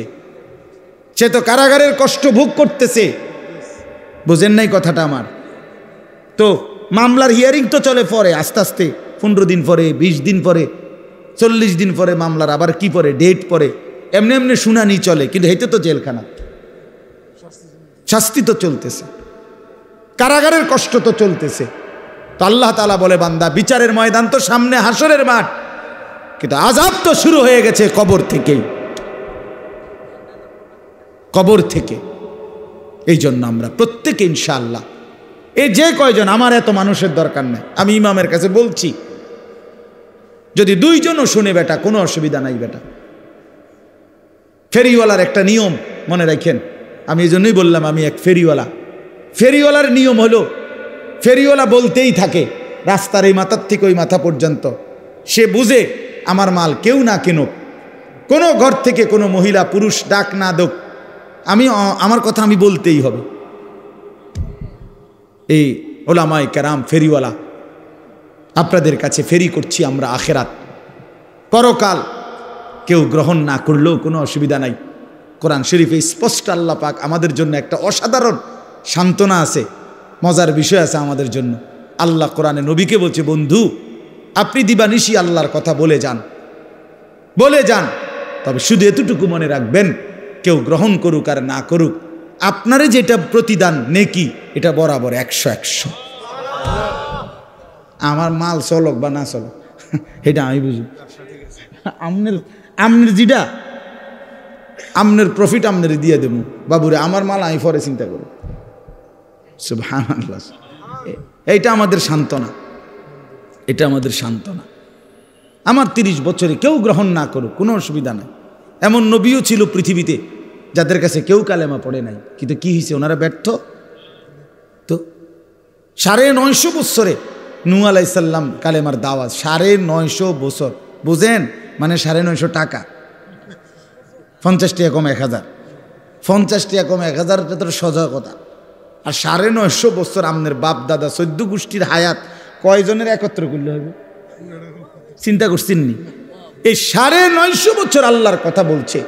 সে তো কারাগারের কষ্ট ভোগ করতেছে বোঝেন নাই কথাটা আমার তো মামলার হিয়ারিং তো চলে পরে আস্তে আস্তে পনেরো দিন পরে ২০ দিন পরে চল্লিশ দিন পরে মামলার আবার কি পরে ডেট পরে এমনি এমনি শুনানি চলে কিন্তু হেতে তো জেলখানা শাস্তি তো চলতেছে কারাগারের কষ্ট তো চলতেছে তো আল্লাহ তালা বলে বান্দা বিচারের ময়দান তো সামনে হাসরের মাঠ কিন্তু আজাব তো শুরু হয়ে গেছে কবর থেকেই কবর থেকে এই জন্য আমরা প্রত্যেকে ইনশাআল্লাহ এ যে কয়জন আমার এত মানুষের দরকার নেই আমি ইমামের কাছে বলছি যদি দুইজনও শুনে বেটা কোনো অসুবিধা নাই বেটা ফেরিওয়ালার একটা নিয়ম মনে রাখেন আমি এই জন্যই বললাম আমি এক ফেরিওয়ালা ফেরিওয়ালার নিয়ম হলো ফেরিওয়ালা বলতেই থাকে রাস্তার এই মাথার থেকে ওই মাথা পর্যন্ত সে বুঝে আমার মাল কেউ না কেনুক কোনো ঘর থেকে কোনো মহিলা পুরুষ ডাক না দোক আমি আমার কথা আমি বলতেই হবে এই ওলামায় ক্যারাম ফেরিওয়ালা আপনাদের কাছে ফেরি করছি আমরা আখেরাত পরকাল কেউ গ্রহণ না করলেও কোনো অসুবিধা নাই কোরআন শরীফে স্পষ্ট আল্লাহ পাক আমাদের জন্য একটা অসাধারণ সান্ত্বনা আছে মজার বিষয় আছে আমাদের জন্য আল্লাহ কোরআনে নবীকে বলছে বন্ধু আপনি দিবানিশি আল্লাহর কথা বলে যান বলে যান তবে শুধু এতটুকু মনে রাখবেন কেউ গ্রহণ করুক আর না করুক আপনারে যেটা প্রতিদান নেকি এটা বরাবর একশো একশো আমার মাল চলক বা না চলক এটা আমি বুঝি আমনের আমনের যেটা আমনের প্রফিট আমনের দিয়ে দেবো বাবুরে আমার মাল আমি পরে চিন্তা করব এইটা আমাদের সান্ত্বনা এটা আমাদের সান্ত্বনা আমার তিরিশ বছরে কেউ গ্রহণ না করুক কোনো অসুবিধা নাই এমন নবীও ছিল পৃথিবীতে যাদের কাছে কেউ কালেমা পড়ে নাই কিন্তু কি হয়েছে ওনারা ব্যর্থ তো সাড়ে নয়শো বৎসরে নু আলাইসাল্লাম কালেমার দাওয়াত সাড়ে নয়শো বছর বুঝেন মানে সাড়ে নয়শো টাকা পঞ্চাশ টাকা কম এক হাজার পঞ্চাশ টাকা কম এক হাজার তো সজা কথা আর সাড়ে নয়শো বছর আমাদের বাপ দাদা সদ্য গোষ্ঠীর হায়াত কয়জনের একত্র করলে হবে চিন্তা করছেন নি এই সাড়ে নয়শো বছর আল্লাহর কথা বলছে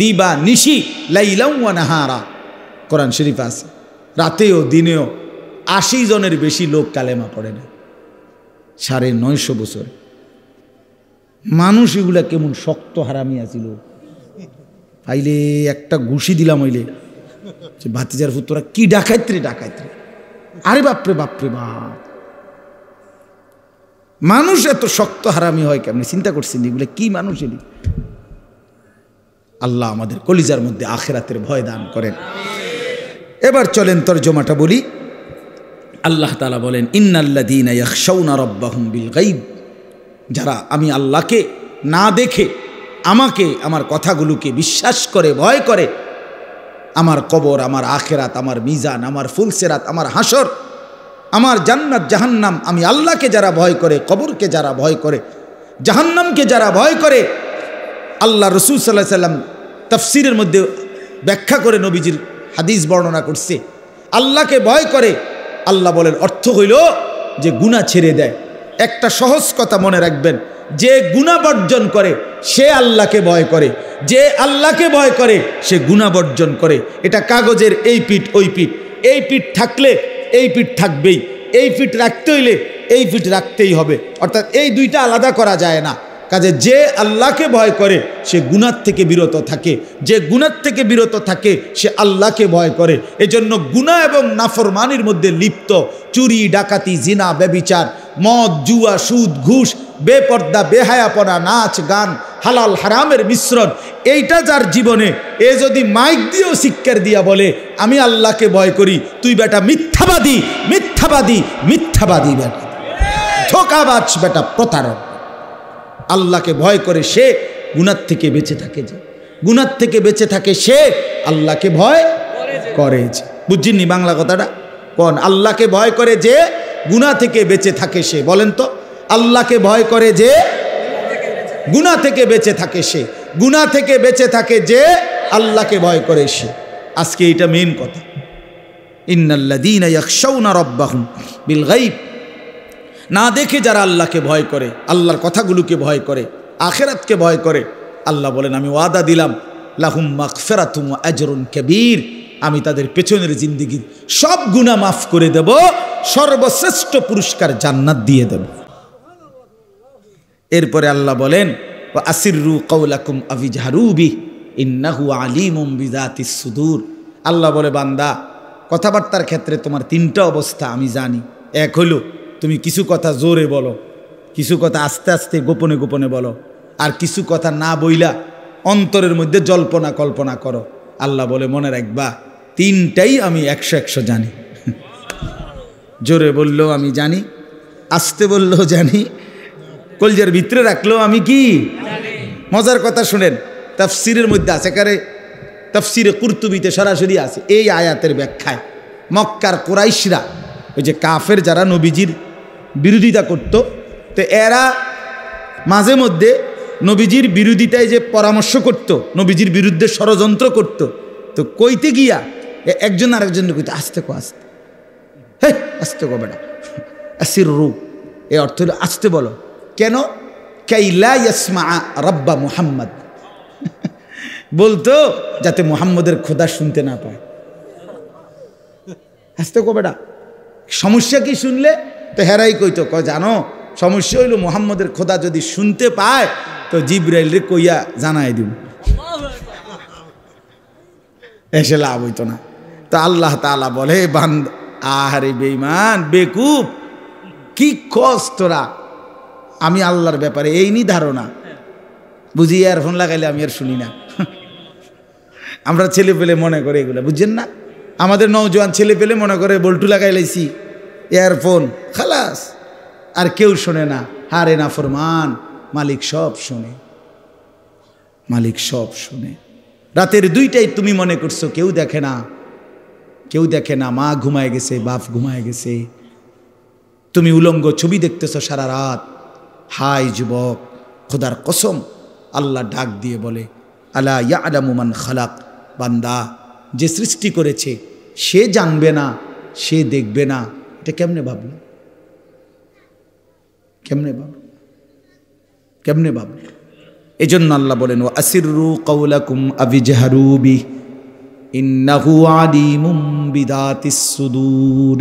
দিবা নিশি লাইলাউয়া নাহারা কোরআন শরীফ আছে রাতেও দিনেও আশি জনের বেশি লোক কালেমা পড়ে না সাড়ে নয়শো বছর মানুষ এগুলা কেমন শক্ত হারামি আছিল পাইলে একটা ঘুষি দিলাম ওইলে যে ভাতিজার পুত্ররা কি ডাকাইত্রে ডাকাইত্রে আরে বাপরে বাপরে বাপ মানুষ এত শক্ত হারামি হয় কেমনি চিন্তা করছেন এগুলো কি মানুষ এলি আল্লাহ আমাদের কলিজার মধ্যে আখেরাতের ভয় দান করেন এবার চলেন তর্জমাটা বলি আল্লাহ তালা বলেন ইন্নাল্লাদিন ইয়াকশাউনা রব্বাহুম বিল গাইব যারা আমি আল্লাহকে না দেখে আমাকে আমার কথাগুলোকে বিশ্বাস করে ভয় করে আমার কবর আমার আখেরাত আমার মিজান আমার ফুলসেরাত আমার হাসর আমার জান্নাত জাহান্নাম আমি আল্লাহকে যারা ভয় করে কবরকে যারা ভয় করে জাহান্নামকে যারা ভয় করে আল্লাহ রসুল সাল্লাহ সাল্লাম তাফসিরের মধ্যে ব্যাখ্যা করে নবীজির হাদিস বর্ণনা করছে আল্লাহকে ভয় করে আল্লাহ বলের অর্থ হইল যে গুণা ছেড়ে দেয় একটা সহজ কথা মনে রাখবেন যে গুণা বর্জন করে সে আল্লাহকে ভয় করে যে আল্লাহকে ভয় করে সে গুণা বর্জন করে এটা কাগজের এই পিঠ ওই পিঠ এই পিঠ থাকলে এই পিঠ থাকবেই এই পিঠ রাখতে হইলে এই পিঠ রাখতেই হবে অর্থাৎ এই দুইটা আলাদা করা যায় না কাজে যে আল্লাহকে ভয় করে সে গুণার থেকে বিরত থাকে যে গুণার থেকে বিরত থাকে সে আল্লাহকে ভয় করে এজন্য গুণা এবং নাফরমানির মধ্যে লিপ্ত চুরি ডাকাতি জিনা ব্যবিচার মদ জুয়া সুদ ঘুষ বেপর্দা বেহায়াপনা নাচ গান হালাল হারামের মিশ্রণ এইটা যার জীবনে এ যদি মাইক দিয়েও শিক্ষার দিয়া বলে আমি আল্লাহকে ভয় করি তুই বেটা মিথ্যাবাদী মিথ্যাবাদী মিথ্যাবাদী বেটা ধোকাবাজ বেটা প্রতারক আল্লাহকে ভয় করে সে গুনার থেকে বেঁচে থাকে যে গুনার থেকে বেঁচে থাকে সে আল্লাহকে ভয় করে যে বুঝিনি বাংলা কথাটা কন আল্লাহকে ভয় করে যে গুণা থেকে বেঁচে থাকে সে বলেন তো আল্লাহকে ভয় করে যে গুণা থেকে বেঁচে থাকে সে গুণা থেকে বেঁচে থাকে যে আল্লাহকে ভয় করে সে আজকে এটা মেন কথা ইন্নাল্লাদিন ইয়াকশাউনা রব্বাহুম বিল গাইব না দেখে যারা আল্লাহকে ভয় করে আল্লাহর কথাগুলোকে ভয় করে আখেরাতকে ভয় করে আল্লাহ বলেন আমি ওয়াদা দিলাম লাহুম মাকফেরাতুম আজরুন কবির আমি তাদের পেছনের জিন্দিগির সব গুণা মাফ করে দেব সর্বশ্রেষ্ঠ পুরস্কার জান্নাত দিয়ে দেব এরপরে আল্লাহ বলেন আসিরু কৌলাকুম আবিজাহারুবি ইন্নাহু আলিমুম বিদাতি সুদূর আল্লাহ বলে বান্দা কথাবার্তার ক্ষেত্রে তোমার তিনটা অবস্থা আমি জানি এক হলো তুমি কিছু কথা জোরে বলো কিছু কথা আস্তে আস্তে গোপনে গোপনে বলো আর কিছু কথা না বইলা অন্তরের মধ্যে জল্পনা কল্পনা করো আল্লাহ বলে মনে রাখবা তিনটাই আমি একশো একশো জানি জোরে বললেও আমি জানি আস্তে বললেও জানি কলজার ভিতরে রাখলেও আমি কি মজার কথা শুনেন তাফসিরের মধ্যে আছে কারে তাফসিরে কুর্তুবিতে সরাসরি আছে এই আয়াতের ব্যাখ্যায় মক্কার কোরাইশরা ওই যে কাফের যারা নবীজির বিরোধিতা করত তো এরা মাঝে মধ্যে নবীজির বিরোধিতায় যে পরামর্শ করত নবীজির বিরুদ্ধে ষড়যন্ত্র করত তো কইতে গিয়া একজন আরেকজন কইতে আসতে কো আসতে হে আসতে কো বেটা আসির রু এ অর্থ হলো আসতে বলো কেন কাইলা ইয়াসমা রব্বা মুহাম্মদ বলতো যাতে মোহাম্মদের খোদা শুনতে না পায় আসতে কো বেটা সমস্যা কি শুনলে তো হেরাই কইতো ক জানো সমস্যা হইল মোহাম্মদের খোদা যদি শুনতে পায় তো জিব্রাইল রে কইয়া জানাই দিব এসে লাভ হইতো না তো আল্লাহ তালা বলে বান্দ আহারে বেইমান বেকুব কি কষ্টরা আমি আল্লাহর ব্যাপারে এই নি ধারণা বুঝি ইয়ারফোন লাগাইলে আমি আর শুনি না আমরা ছেলে পেলে মনে করে এগুলো বুঝছেন না আমাদের নৌজোয়ান ছেলে পেলে মনে করে বল্টু লাগাইলেছি এয়ারফোন খালাস আর কেউ শোনে না হারে না ফরমান মালিক সব শোনে মালিক সব শোনে রাতের দুইটাই তুমি মনে করছো কেউ দেখে না কেউ দেখে না মা ঘুমায় গেছে বাপ ঘুমায় গেছে তুমি উলঙ্গ ছবি দেখতেছ সারা রাত হাই যুবক খোদার কসম আল্লাহ ডাক দিয়ে বলে আলা ইয়া মোমান খালাক বান্দা যে সৃষ্টি করেছে সে জানবে না সে দেখবে না এটা কেমনে ভাবল কেমনে ভাবল কেমনে ভাবল এই জন্য আল্লাহ বলেন ও আসিরু কৌলাকুম আবি জাহারুবি ইন্নাহু আলিমুম বিদাতিস সুদূর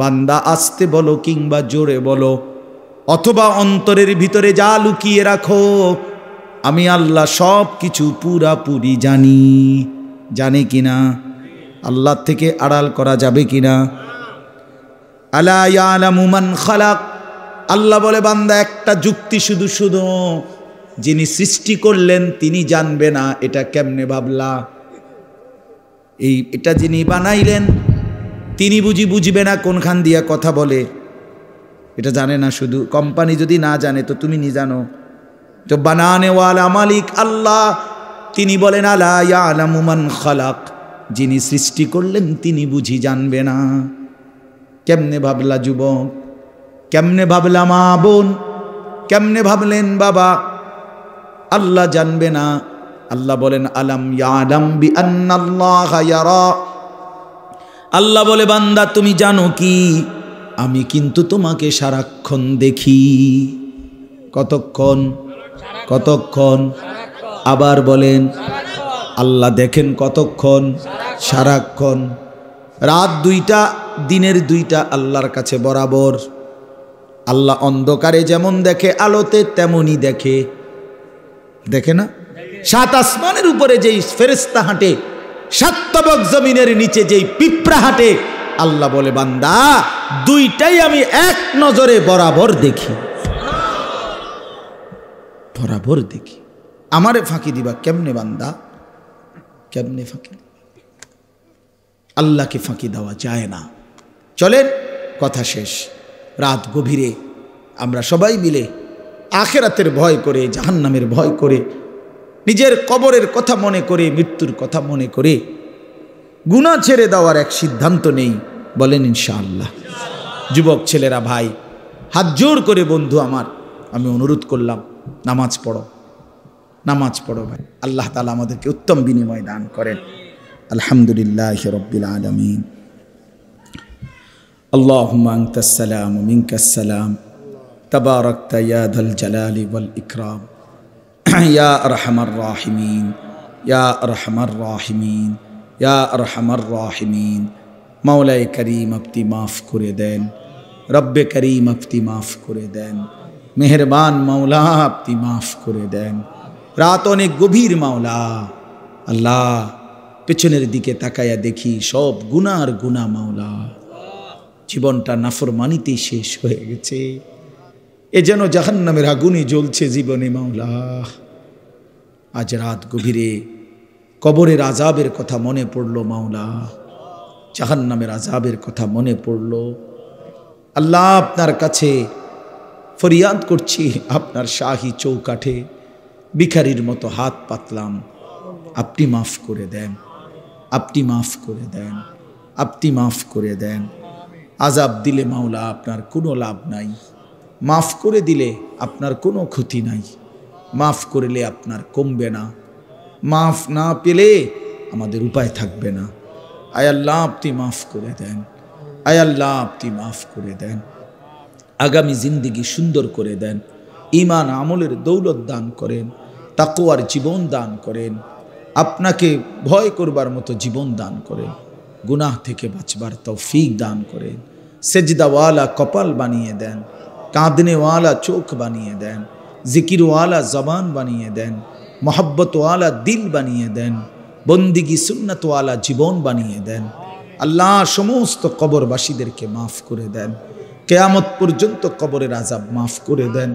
বান্দা আসতে বলো কিংবা জোরে বলো অথবা অন্তরের ভিতরে যা লুকিয়ে রাখো আমি আল্লাহ সব কিছু পুরাপুরি জানি জানে কিনা আল্লাহ থেকে আড়াল করা যাবে কিনা আলায়ালামুমান খালাক আল্লাহ বলে বান্দা একটা যুক্তি শুধু শুধু যিনি সৃষ্টি করলেন তিনি জানবে না এটা কেমনে ভাবলা এই এটা যিনি বানাইলেন তিনি বুঝি বুঝবে না কোনখান দিয়া কথা বলে এটা জানে না শুধু কোম্পানি যদি না জানে তো তুমি নি জানো তো বানানেওয়ালা মালিক আল্লাহ তিনি বলেন আলা ইয়ালামুমান খালাক যিনি সৃষ্টি করলেন তিনি বুঝি জানবে না কেমনে ভাবলা যুবক কেমনে ভাবলা মা বোন কেমনে ভাবলেন বাবা আল্লাহ জানবে না আল্লাহ বলেন আলাম ইয়ালাম বি আল্লাহ বলে বান্দা তুমি জানো কি আমি কিন্তু তোমাকে সারাক্ষণ দেখি কতক্ষণ কতক্ষণ আবার বলেন আল্লাহ দেখেন কতক্ষণ সারাক্ষণ রাত দুইটা দিনের দুইটা আল্লাহর কাছে বরাবর আল্লাহ অন্ধকারে যেমন দেখে আলোতে তেমনই দেখে দেখে না সাত আসমানের উপরে যেই ফেরিস্তা হাঁটে সাত্তবক জমিনের নিচে যেই পিঁপড়া হাঁটে আল্লাহ বলে বান্দা দুইটাই আমি এক নজরে বরাবর দেখি বরাবর দেখি আমারে ফাঁকি দিবা কেমনে বান্দা কেমনে ফাঁকি আল্লাহকে ফাঁকি দেওয়া যায় না চলেন কথা শেষ রাত গভীরে আমরা সবাই মিলে আখেরাতের ভয় করে জাহান্নামের ভয় করে নিজের কবরের কথা মনে করে মৃত্যুর কথা মনে করে গুণা ছেড়ে দেওয়ার এক সিদ্ধান্ত নেই বলেন ইনশাআল্লাহ যুবক ছেলেরা ভাই হাত জোর করে বন্ধু আমার আমি অনুরোধ করলাম নামাজ পড়ো নামাজ পড়ো ভাই আল্লাহ তালা আমাদেরকে উত্তম বিনিময় দান করেন الحمد للہ رب العالمین اللہم انت السلام منک السلام تبارکت یا ارحمر والاکرام یا ارحم الراحمین یا ارحم الراحمین یا ارحم الراحمین مولا کریم مبتی معاف کرے دین رب کریم ابتی معاف کرے دین مہربان مولا ابتی معاف کرے دین راتوں نے گبھیر مولا اللہ পেছনের দিকে তাকায়া দেখি সব গুনার গুনা গুণা মাওলা জীবনটা নাফরমানিতেই শেষ হয়ে গেছে এ যেন জাহান্নামের আগুনে জ্বলছে জীবনে মাওলা আজ রাত গভীরে কবরের আজাবের কথা মনে পড়ল মাওলা জাহান্নামের আজাবের কথা মনে পড়ল আল্লাহ আপনার কাছে ফরিয়াদ করছি আপনার শাহী চৌকাঠে ভিখারির মতো হাত পাতলাম আপনি মাফ করে দেন আপনি মাফ করে দেন আপনি মাফ করে দেন আজাব দিলে মাওলা আপনার কোনো লাভ নাই মাফ করে দিলে আপনার কোনো ক্ষতি নাই মাফ করলে আপনার কমবে না মাফ না পেলে আমাদের উপায় থাকবে না আয়াল্লাহ আপনি মাফ করে দেন আয়াল্লাহ আপনি মাফ করে দেন আগামী জিন্দিগি সুন্দর করে দেন ইমান আমলের দৌলত দান করেন তাকুয়ার জীবন দান করেন আপনাকে ভয় করবার মতো জীবন দান করেন গুনাহ থেকে বাঁচবার তৌফিক দান করেন সেজদাওয়ালা কপাল বানিয়ে দেন কাঁদনেওয়ালা চোখ বানিয়ে দেন জিকিরওয়ালা জবান বানিয়ে দেন মহব্বতওয়ালা দিল বানিয়ে দেন বন্দিগি সুন্নতওয়ালা জীবন বানিয়ে দেন আল্লাহ সমস্ত কবরবাসীদেরকে মাফ করে দেন কেয়ামত পর্যন্ত কবরের আজাব মাফ করে দেন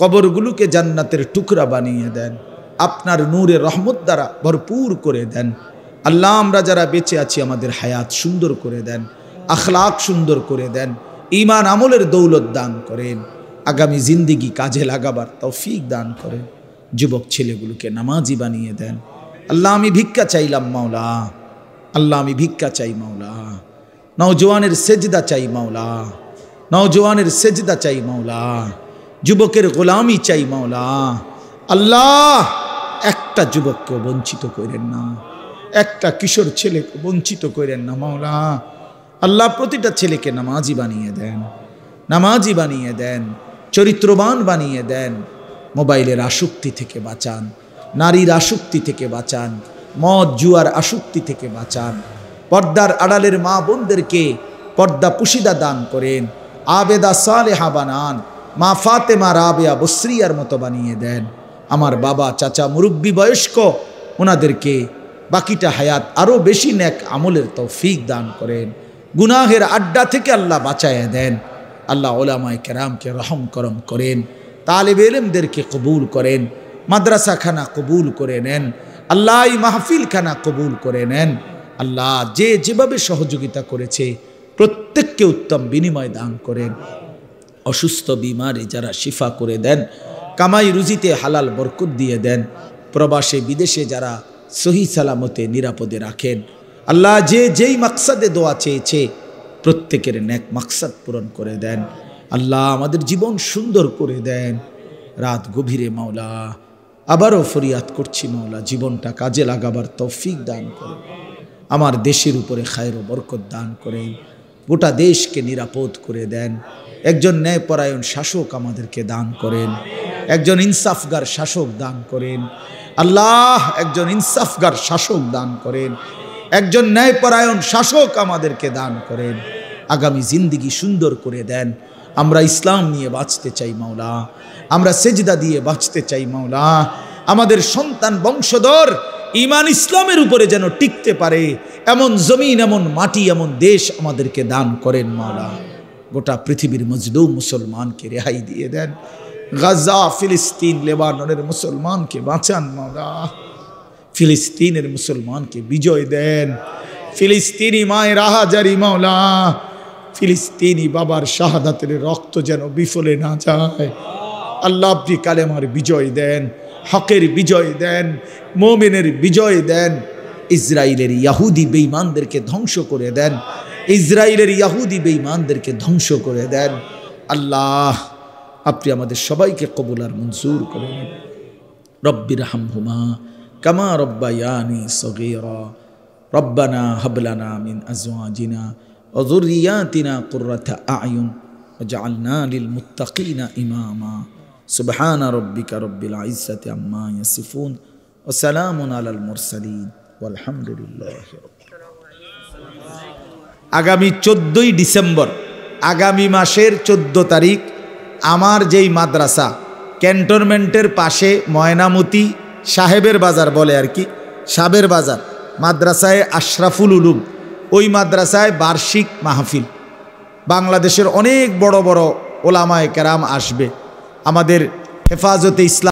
কবরগুলোকে জান্নাতের টুকরা বানিয়ে দেন আপনার নূরে রহমত দ্বারা ভরপুর করে দেন আল্লাহ আমরা যারা বেঁচে আছি আমাদের হায়াত সুন্দর করে দেন আখলাক সুন্দর করে দেন ইমান আমলের দৌলত দান করেন আগামী জিন্দিগি কাজে লাগাবার তৌফিক দান করেন যুবক ছেলেগুলোকে নামাজি বানিয়ে দেন আল্লাহ আমি ভিক্ষা চাইলাম মাওলা আল্লাহ আমি ভিক্ষা চাই মাওলা নওজোয়ানের সেজদা চাই মাওলা নওজোয়ানের সেজদা চাই মাওলা যুবকের গোলামি চাই মাওলা আল্লাহ একটা যুবককে বঞ্চিত করেন না একটা কিশোর ছেলেকে বঞ্চিত করেন না মাওলা আল্লাহ প্রতিটা ছেলেকে নামাজি বানিয়ে দেন নামাজি বানিয়ে দেন চরিত্রবান বানিয়ে দেন মোবাইলের আসক্তি থেকে বাঁচান নারীর আসক্তি থেকে বাঁচান মদ জুয়ার আসক্তি থেকে বাঁচান পর্দার আড়ালের মা বোনদেরকে পর্দা পুশিদা দান করেন আবেদা সালেহা বানান মা ফাতেমা রাবেয়া বসরিয়ার মতো বানিয়ে দেন আমার বাবা চাচা মুরব্বী বয়স্ক ওনাদেরকে বাকিটা হায়াত আরও বেশি ন্যাক আমলের তৌফিক দান করেন গুনাহের আড্ডা থেকে আল্লাহ বাঁচাইয়া দেন আল্লাহ ওলামায় কেরামকে রহম করম করেন তালেব এলেমদেরকে কবুল করেন মাদ্রাসা খানা কবুল করে নেন আল্লাহ মাহফিল খানা কবুল করে নেন আল্লাহ যে যেভাবে সহযোগিতা করেছে প্রত্যেককে উত্তম বিনিময় দান করেন অসুস্থ বিমারে যারা শিফা করে দেন কামাই রুজিতে হালাল বরকত দিয়ে দেন প্রবাসে বিদেশে যারা সহি সালামতে নিরাপদে রাখেন আল্লাহ যে যেই মাকসাদে দোয়া চেয়েছে প্রত্যেকের ন্যাক মাকসাদ পূরণ করে দেন আল্লাহ আমাদের জীবন সুন্দর করে দেন রাত গভীরে মাওলা আবারও ফরিয়াদ করছি মাওলা জীবনটা কাজে লাগাবার তৌফিক দান করেন আমার দেশের উপরে খায়ের বরকত দান করেন গোটা দেশকে নিরাপদ করে দেন একজন ন্যায়পরায়ণ শাসক আমাদেরকে দান করেন একজন ইনসাফগার শাসক দান করেন আল্লাহ একজন ইনসাফগার শাসক দান করেন একজন ন্যায়পরায়ণ শাসক আমাদেরকে দান করেন আগামী জিন্দিগি সুন্দর করে দেন আমরা ইসলাম নিয়ে বাঁচতে চাই মাওলা আমরা সেজদা দিয়ে বাঁচতে চাই মাওলা আমাদের সন্তান বংশধর ইমান ইসলামের উপরে যেন টিকতে পারে এমন জমিন এমন মাটি এমন দেশ আমাদেরকে দান করেন মাওলা গোটা পৃথিবীর মজদু মুসলমানকে রেহাই দিয়ে দেন গাজা ফিলিস্তিন লেবাননের মুসলমানকে বাঁচান মাওলা ফিলিস্তিনের মুসলমানকে বিজয় দেন ফিলিস্তিনি মায়ের আহাজারি মাওলা ফিলিস্তিনি বাবার শাহাদাতের রক্ত যেন বিফলে না যায় আল্লাহ আপনি কালেমার বিজয় দেন হকের বিজয় দেন মোমেনের বিজয় দেন ইসরায়েলের ইয়াহুদি বেঈমানদেরকে ধ্বংস করে দেন ইসরায়েলের ইয়াহুদি বেঈমানদেরকে ধ্বংস করে দেন আল্লাহ আপনি আমাদের সবাইকে কবুল আর মঞ্জুর করেন রব্বির হামহুমা কামা রব্বায়ানি সগীর রব্বানা হাবলানা মিন আজওয়াজিনা وذرياتنا قرة أعين লিল মুত্তাকিনা ইমামা সুবহান রব্বিকা রব্বিল আইসাতে আম্মা ইয়াসিফুন ও সালামুন আলাল মুরসালিন আলহামদুলিল্লাহ আগামী চোদ্দই ডিসেম্বর আগামী মাসের চোদ্দ তারিখ আমার যেই মাদ্রাসা ক্যান্টনমেন্টের পাশে ময়নামতি সাহেবের বাজার বলে আর কি সাবের বাজার মাদ্রাসায় আশরাফুল উলুম ওই মাদ্রাসায় বার্ষিক মাহফিল বাংলাদেশের অনেক বড় বড় ওলামায় কেরাম আসবে আমাদের হেফাজতে ইসলাম